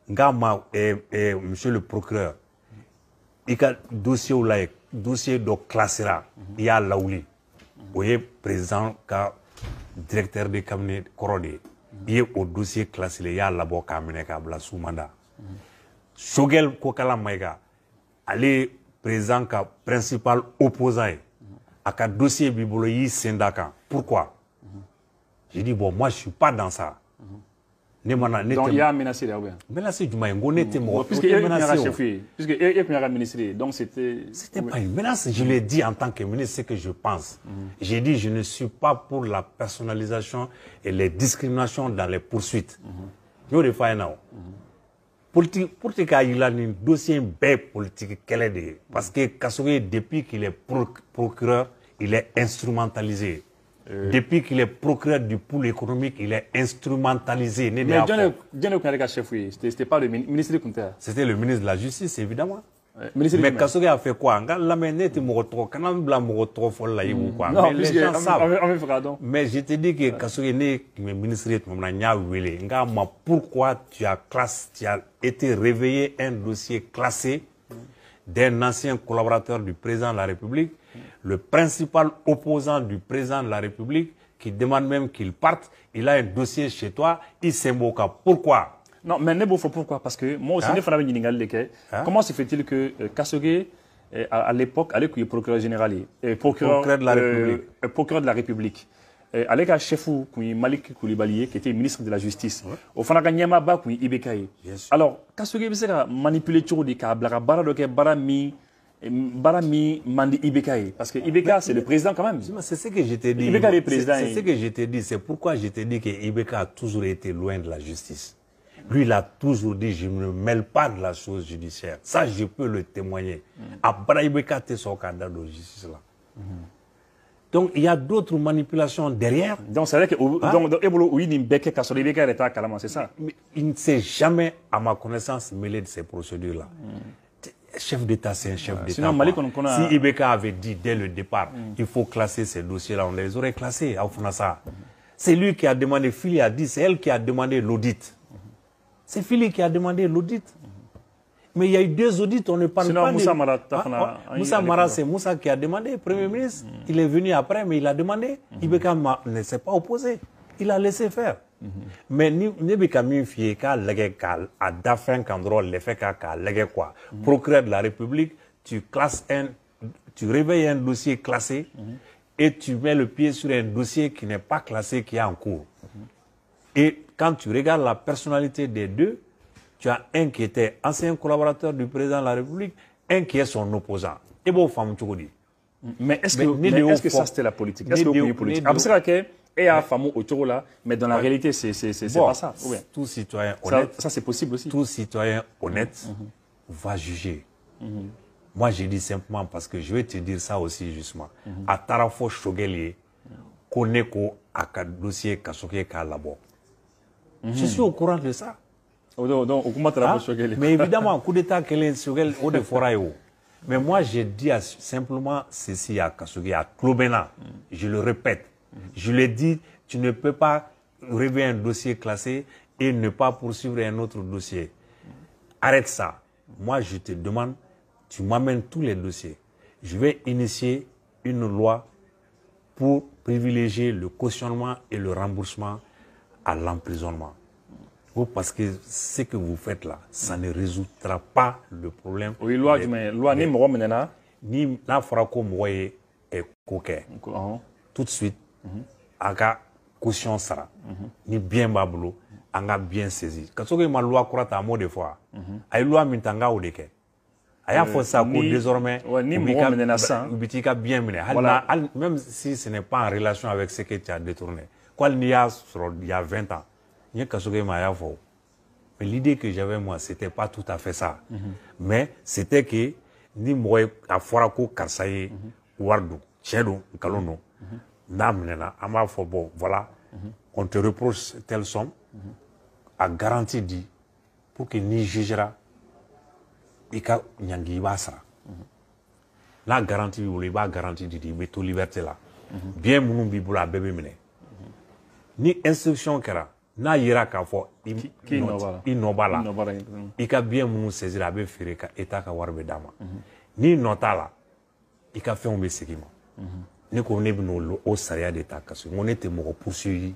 nga ma eh, eh, monsieur le procureur, i dossier la dossier do classera y'a lawuli o ye président ka directeur de cabinet kɔrɔ de au dossier classé i y'a labɔ cabinet qui k'a bila sumanda sogel ko kala ale ali président ka principal opposant à dossier b'i bolo y'i pourquoi J'ai dit bon moi je suis pas dans ça donc il y menacé un bien menacé du ye n ko ne mon puisque il y a chef puisque ministre donc c'était c'était pas une menace je l'ai dit en tant que ministre ce que je pense mhm. j'ai dit je ne suis pas pour la personnalisation et les discriminations dans les poursuites n mhm. y'o de mhm. Pour a politique pour a dossier in politique de parce que Kassoué, depuis qu'il est procureur il est instrumentalisé euh, Depuis qu'il est procureur du poule économique, il est instrumentalisé. Mais ne Mais pas le chef, oui, c'était pas le ministre Kunta. C'était le ministre de la Justice, évidemment. Euh, mais Kassouga a fait quoi Nga l'amener tu m'rotro kana bla folle là, il ou quoi non, mais les gens savent mais je te dis que Kassouga né le ministre de mon nya wele nga ma pourquoi tu as classe tu as été réveillé un dossier classé d'un ancien collaborateur du président de la République le principal opposant du président de la République, qui demande même qu'il parte, il a un dossier chez toi, il moqué. Pourquoi Non, mais ne pourquoi Parce que moi aussi, hein? hein? comment se fait-il que euh, euh à, l'époque, allait qu'il procureur général, et euh, euh, procureur, de la République, procureur de la République, allait chef Malik Koulibaly, qui était ministre de la Justice, au Fanaka Nyamaba, Ibekaye. Alors, Kassogé, il manipuler manipulé, il a de est barami Mbarami Mandi Mandi parce que Ibeka c'est le président quand même. C'est ce que je t'ai dit. est président. C'est ce hein. que je t'ai dit. C'est pourquoi je t'ai dit que Ibeka a toujours été loin de la justice. Lui, il a toujours dit, je ne me mêle pas de la chose judiciaire. Ça, je peux le témoigner. Mm. Après, Ibeka t'es son candidat de justice là. Mm-hmm. Donc, il y a d'autres manipulations derrière. Donc, c'est vrai que ah. c'est ça. il ne s'est jamais, à ma connaissance, mêlé de ces procédures-là. Mm chef d'État, c'est un chef d'État. Si Ibeka avait dit dès le départ, mm. il faut classer ces dossiers-là, on les aurait classés à Ofunasa. C'est lui qui a demandé, Philly a dit, c'est elle qui a demandé l'audit. C'est Philly qui a demandé l'audit. Mais il y a eu deux audits, on ne parle pas de... ça. Moussa Marat, ah, ah, c'est Moussa qui a demandé, Premier ministre. Mm. Il est venu après, mais il a demandé. Mm-hmm. Ibeka ne s'est pas opposé. Il a laissé faire. Mais ne bɛ ka min f'i ye k'a da quoi procureur de la république tu classes un tu réveilles un dossier classé et tu mets le pied sur un dossier qui n'est pas classé qui est en cours et quand tu regardes la personnalité des deux tu as un qui était ancien collaborateur du président de la république un qui est son opposant Et bon, femme, mais est-ce que mais est-ce que ça c'était la politique est-ce que politique et à Famo autour là, mais dans la réalité, c'est bon, pas ça. Tout citoyen honnête. Ça, c'est possible aussi. Tout citoyen honnête mhm. va juger. Mhm. Moi, je dis simplement parce que je vais te dire ça aussi, justement. Mm -hmm. À Tarafo Shogelier, Koneko, dossier dossier Kasoke Kalabo. Mhm. Je suis au courant de ça. Donc, oh, donc, ah, mais [LAUGHS] évidemment, coup d'État, quel est Shogel au de Forayo Mais moi, j'ai dit simplement ceci à Kasoke, à Klobena. Je le répète. Je l'ai dit, tu ne peux pas rêver un dossier classé et ne pas poursuivre un autre dossier. Arrête ça. Moi, je te demande, tu m'amènes tous les dossiers. Je vais initier une loi pour privilégier le cautionnement et le remboursement à l'emprisonnement. Oh, parce que ce que vous faites là, ça ne résoudra pas le problème. Oui, loi, mais, loi ni Ni la fraco comme est coquet. Hein? Tout de suite, a ka caution sara ni bien b'a bolo an ka bien saisi kasogo i ma loi kura ta a m'o de fɔ wa a ye loi min ta n ka o de kɛ a y'a fɔ euh, sisan ko désormais u bi t'i ka bien minɛ hali na hali même si ce n'est pas en relation avec ce que tu as détourné ko hali n'i y'a sɔrɔ il y a vingt ans n ye kasogo i ma a y'a fɔ o mais l'idée que j'avais moi c'était pas tout à fait ça mm -hmm. mais c'était que ni mɔgɔ ye a fɔra ko karisa ye wari don tiɲɛ don nkalon don daminɛna an b'a fɔ bɔn voilà mhm. on te reproche telle somme mhm. a garantie di pour que n'i jugera i ka ɲangi i b'a sara n'a garantie b'i bolo i b'a garantie di di i bɛ to liberté la bien minnu b'i bolo a bɛɛ bɛ minɛ ni instruction kɛra n'a yera k'a fɔ i nɔ b'a la i ka bien minnu saisira a bɛ feere ka état ka wari bɛ d'a ma n'i nɔ t'a la i ka fɛnw bɛ segin ma Nous, ko au bɛ o sariya de ta kasi n ko ne tɛ poursuivi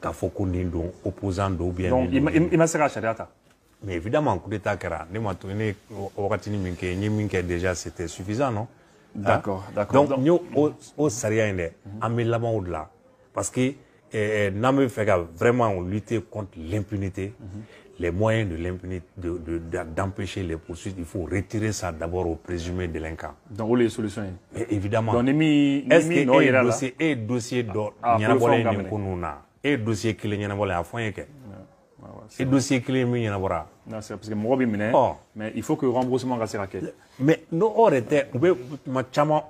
k'a fɔ opposant bien donc il ma se ka sariya ta mais évidemment coup d'état kɛra ne ma to ne wagatini min kɛ n déjà c'était suffisant non hein? d'accord d'accord donc nous, au o on a mis au-delà parce que eh, eh, nous avons vraiment lutter contre l'impunité mhm les moyens de d'empêcher de, les poursuites, il faut retirer ça d'abord au présumé délinquant. Donc, où les solutions Mais évidemment. Dans est-ce que no dossier, ah, ah, est dossier d'or, il y pour dossier qui qui est à et dossier clé il y parce que moi je oh. mais il faut que le remboursement reste à mais nous on était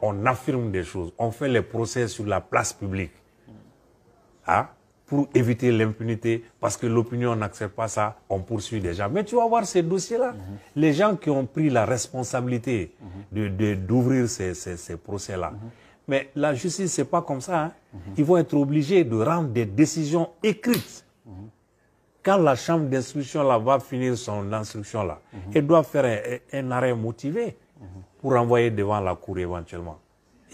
on affirme des choses on fait les procès sur la place publique ah pour éviter l'impunité, parce que l'opinion n'accepte pas ça, on poursuit déjà. Mais tu vas voir ces dossiers-là, mhm. les gens qui ont pris la responsabilité mhm. d'ouvrir de, ces, procès-là. Mhm. Mais la justice, ce n'est pas comme ça. Hein. Ils vont être obligés de rendre des décisions écrites. Quand la chambre d'instruction là va finir son instruction là, elle doit faire un arrêt motivé pour envoyer devant la cour éventuellement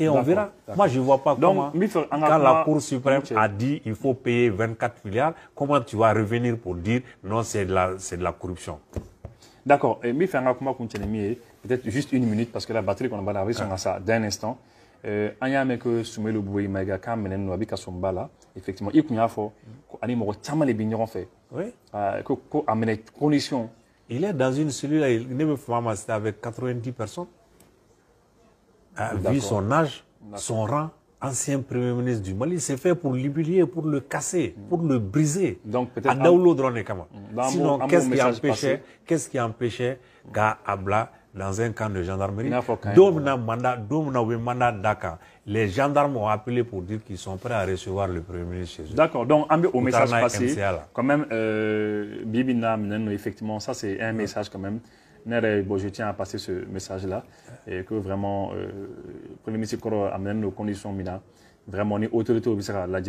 et on verra. Moi, je ne vois pas comment, quand la Cour suprême a dit il faut payer 24 milliards, comment tu vas revenir pour dire non, c'est de la, c'est de la corruption D'accord. Et peut-être juste une minute, parce que la batterie qu'on a balayée sur ça ah. d'un instant. il euh, y a un sumelo le mayiga Mais il y a bɛ kasonba la effectivement il kun y'a fɔ ko ani mɔgɔ caman fait. Oui. ɲɔgɔn fɛ ko a minɛ condition il est dans une cellule ne bɛ pas avec 90 personnes ah, vu son âge, son rang, ancien Premier ministre du Mali, c'est fait pour l'humilier, pour le casser, pour le briser. Donc peut-être... Mm. Sinon, qu'est-ce qui, empêchait, qu'est-ce qui empêchait Ga Abla dans un camp de gendarmerie Domna mandat, Domna mandat d'Aka. Les gendarmes ont appelé pour dire qu'ils sont prêts à recevoir le Premier ministre chez eux. D'accord. Donc, au message passé, quand même, euh, effectivement, ça c'est un message quand même eh, je tiens à passer ce message-là et que vraiment, euh, Premier ministre Koro amène nos conditions mina, vraiment, les autorité au Bissara, la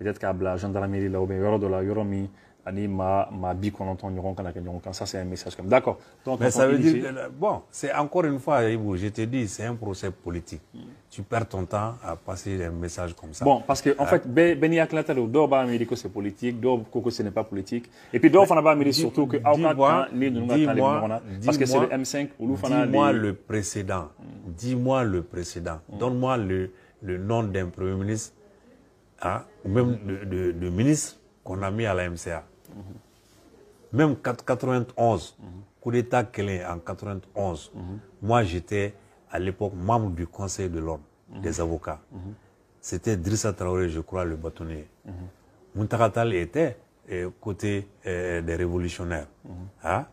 peut-être qu'à la gendarmerie là ou bien yɔrɔ de la yɔrɔ min ani ma maa bi kɔnɔntɔn ɲɔgɔn kan ça c'est un message comme d'accord donc mais ça veut dire bon c'est encore une fois je te dis c'est un procès politique hmm. tu perds ton temps à passer un message comme ça bon parce que en ah. fait beni yaklata do dɔw que c'est politique dɔw ko ce n'est pas politique et puis dɔw fana b'a surtout que aw ka parce que c'est le M5 hmm. dis-moi le précédent dis-moi le précédent donne-moi le le nom d'un premier ministre Hein, ou même mm-hmm. de, ministres qu'on a mis à la MCA. Mm-hmm. Même 91, mm-hmm. coup d'État est en 91, moi j'étais à l'époque membre du Conseil de l'ordre des avocats. C'était Drissa Traoré, je crois, le bâtonnier. Muntaratal était euh, côté euh, des révolutionnaires. Hein.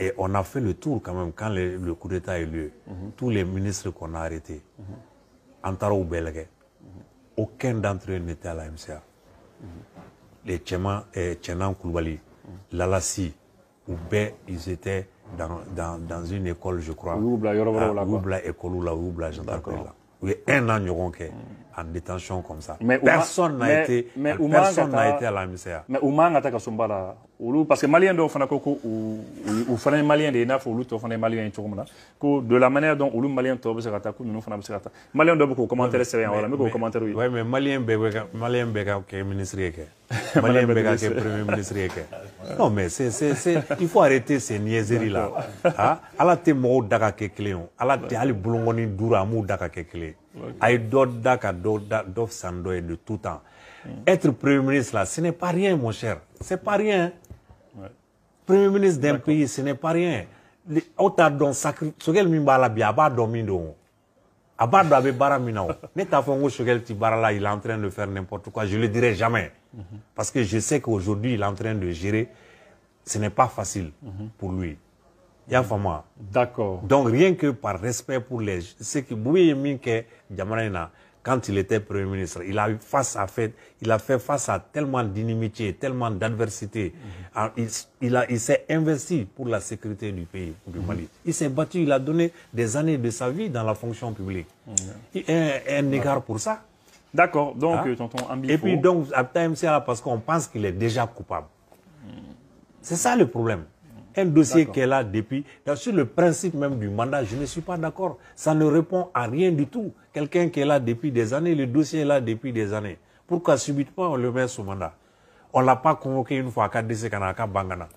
Et on a fait le tour quand même quand le, coup d'État a eu lieu. Tous les ministres qu'on a arrêtés. ou Belge aucun d'entre eux n'était à la MCA. Les Tchema et eh, Tchénam Koulibaly, mm. Lalassi, Oubé, ils étaient dans, dans, une école, je crois. Oubla, Yorobla, Oubla, école Oubla, j'entends là. Oui, un an, Nyoronke en détention comme ça. Mais personne n'a été, mais, personne n'a été à la MCA. Mais Ouma n'a pas ou olu parce que malien d'offre fana ko ou, ou, u fana malien de Naf, ou fɔ olu fana malien ye Que de la manière dont olu malien tɔw bɛ se ka taa ko ninnu fana bɛ se malien de beaucoup commentaire c'est rien. wala n bɛ commentaire oui mais malien bɛɛ malien bɛɛ ka kɛ ministre ye [LAUGHS] malien bɛɛ ka kɛ premier ministre ye non mais c'est c'est c'est il faut arrêter ces niaiseries là ah ala tɛ mɔgɔw da Cléon. kɛ kelen o ala tɛ hali bolongɔni duuru an b'u aïe ye dak da ka dɔ de tout temps mm. être premier ministre là ce n'est pas rien mon cher c'est pas rien premier ministre d'un pays ce n'est pas rien aw t'a la don a b'a dɔn a il est en train de faire n'importe quoi je le dirai jamais mm-hmm. parce que je sais qu'aujourd'hui il est en train de gérer ce n'est pas facile mm-hmm. pour lui Yafama. D'accord. Donc rien que par respect pour les ce qui Minke quand il était premier ministre il a face à fait il a fait face à tellement d'inimitié tellement d'adversité mhm. ah, il, s'est investi pour la sécurité du pays du mhm. Mali. Il s'est battu, il a donné des années de sa vie dans la fonction publique. Mhm. Il Un, égard pour ça. D'accord. Donc hein? tonton Et puis donc à parce qu'on pense qu'il est déjà coupable. C'est ça le problème un dossier qu'elle a depuis. Sur le principe même du mandat, je ne suis pas d'accord. Ça ne répond à rien du tout. Quelqu'un qui est là depuis des années, le dossier est là depuis des années. Pourquoi subitement on le met sous mandat On ne l'a pas convoqué une fois à KDC Kanaka Bangana.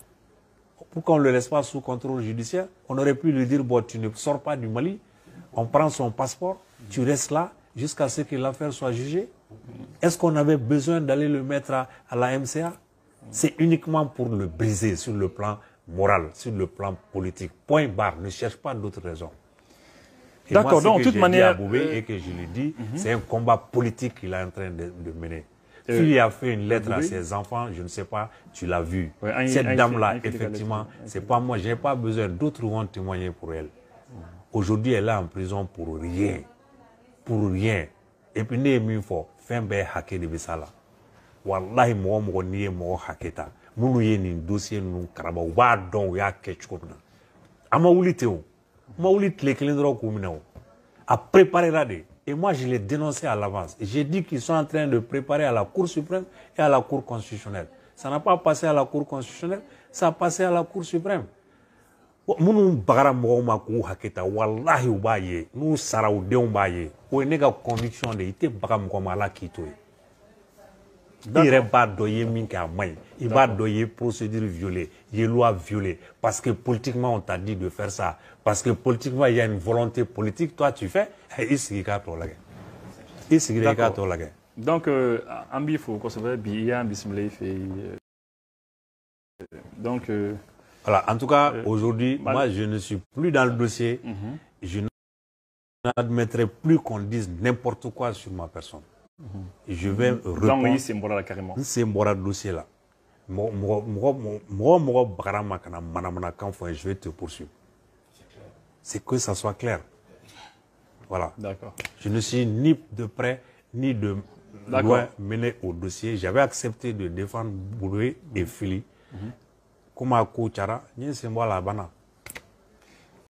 Pourquoi on ne le laisse pas sous contrôle judiciaire On aurait pu lui dire, bon, tu ne sors pas du Mali, on prend son passeport, tu restes là jusqu'à ce que l'affaire soit jugée. Est-ce qu'on avait besoin d'aller le mettre à la MCA C'est uniquement pour le briser sur le plan moral sur le plan politique. Point barre, ne cherche pas d'autres raisons. D'accord, donc, de toute manière. Euh, et que je lui dis, mhm. c'est un combat politique qu'il est en train de, mener. Euh, a fait une lettre à ses enfants, je ne sais pas, tu l'as vu. Cette dame-là, effectivement, c'est pas moi, j'ai pas besoin. D'autres vont témoigner pour elle. Mm. Aujourd'hui, elle est en prison pour rien. Pour rien. Et puis, ne fort fin de n'i nous ye nin dossier ninnu karama u b'a dɔn y'a kɛ cogo min na a ma wuli ten o ma wuli tile a préparera et moi je l'ai dénoncé à l'avance j'ai dit qu'ils sont en train de préparer à la cour suprême et à la cour constitutionnelle ça n'a pas passé à la cour constitutionnelle ça a passé à la cour suprême Nous bagara mɔgɔw ma k'u hakɛ ta walahi u b'a ye n'u sara u denw b'a ye o conviction de ye i tɛ il rebardoyer de à maï. Il va doyer procédure violée, il y a loi violée. Parce que politiquement, on t'a dit de faire ça. Parce que politiquement, il y a une volonté politique. Toi, tu fais. Et eh, euh, y y a un euh, Donc, faut bien, Donc. voilà, en tout cas, euh, aujourd'hui, moi, je ne suis plus dans le dossier. Mhm. Je n'admettrai plus qu'on dise n'importe quoi sur ma personne je vais mmh. revenir le carrément mmh, c'est dossier là. je vais te poursuivre c'est que ça soit clair voilà d'accord je ne suis ni de près ni de loin mené au dossier j'avais accepté de défendre Bouloué et Fili comme à Kouchara c'est ye la banane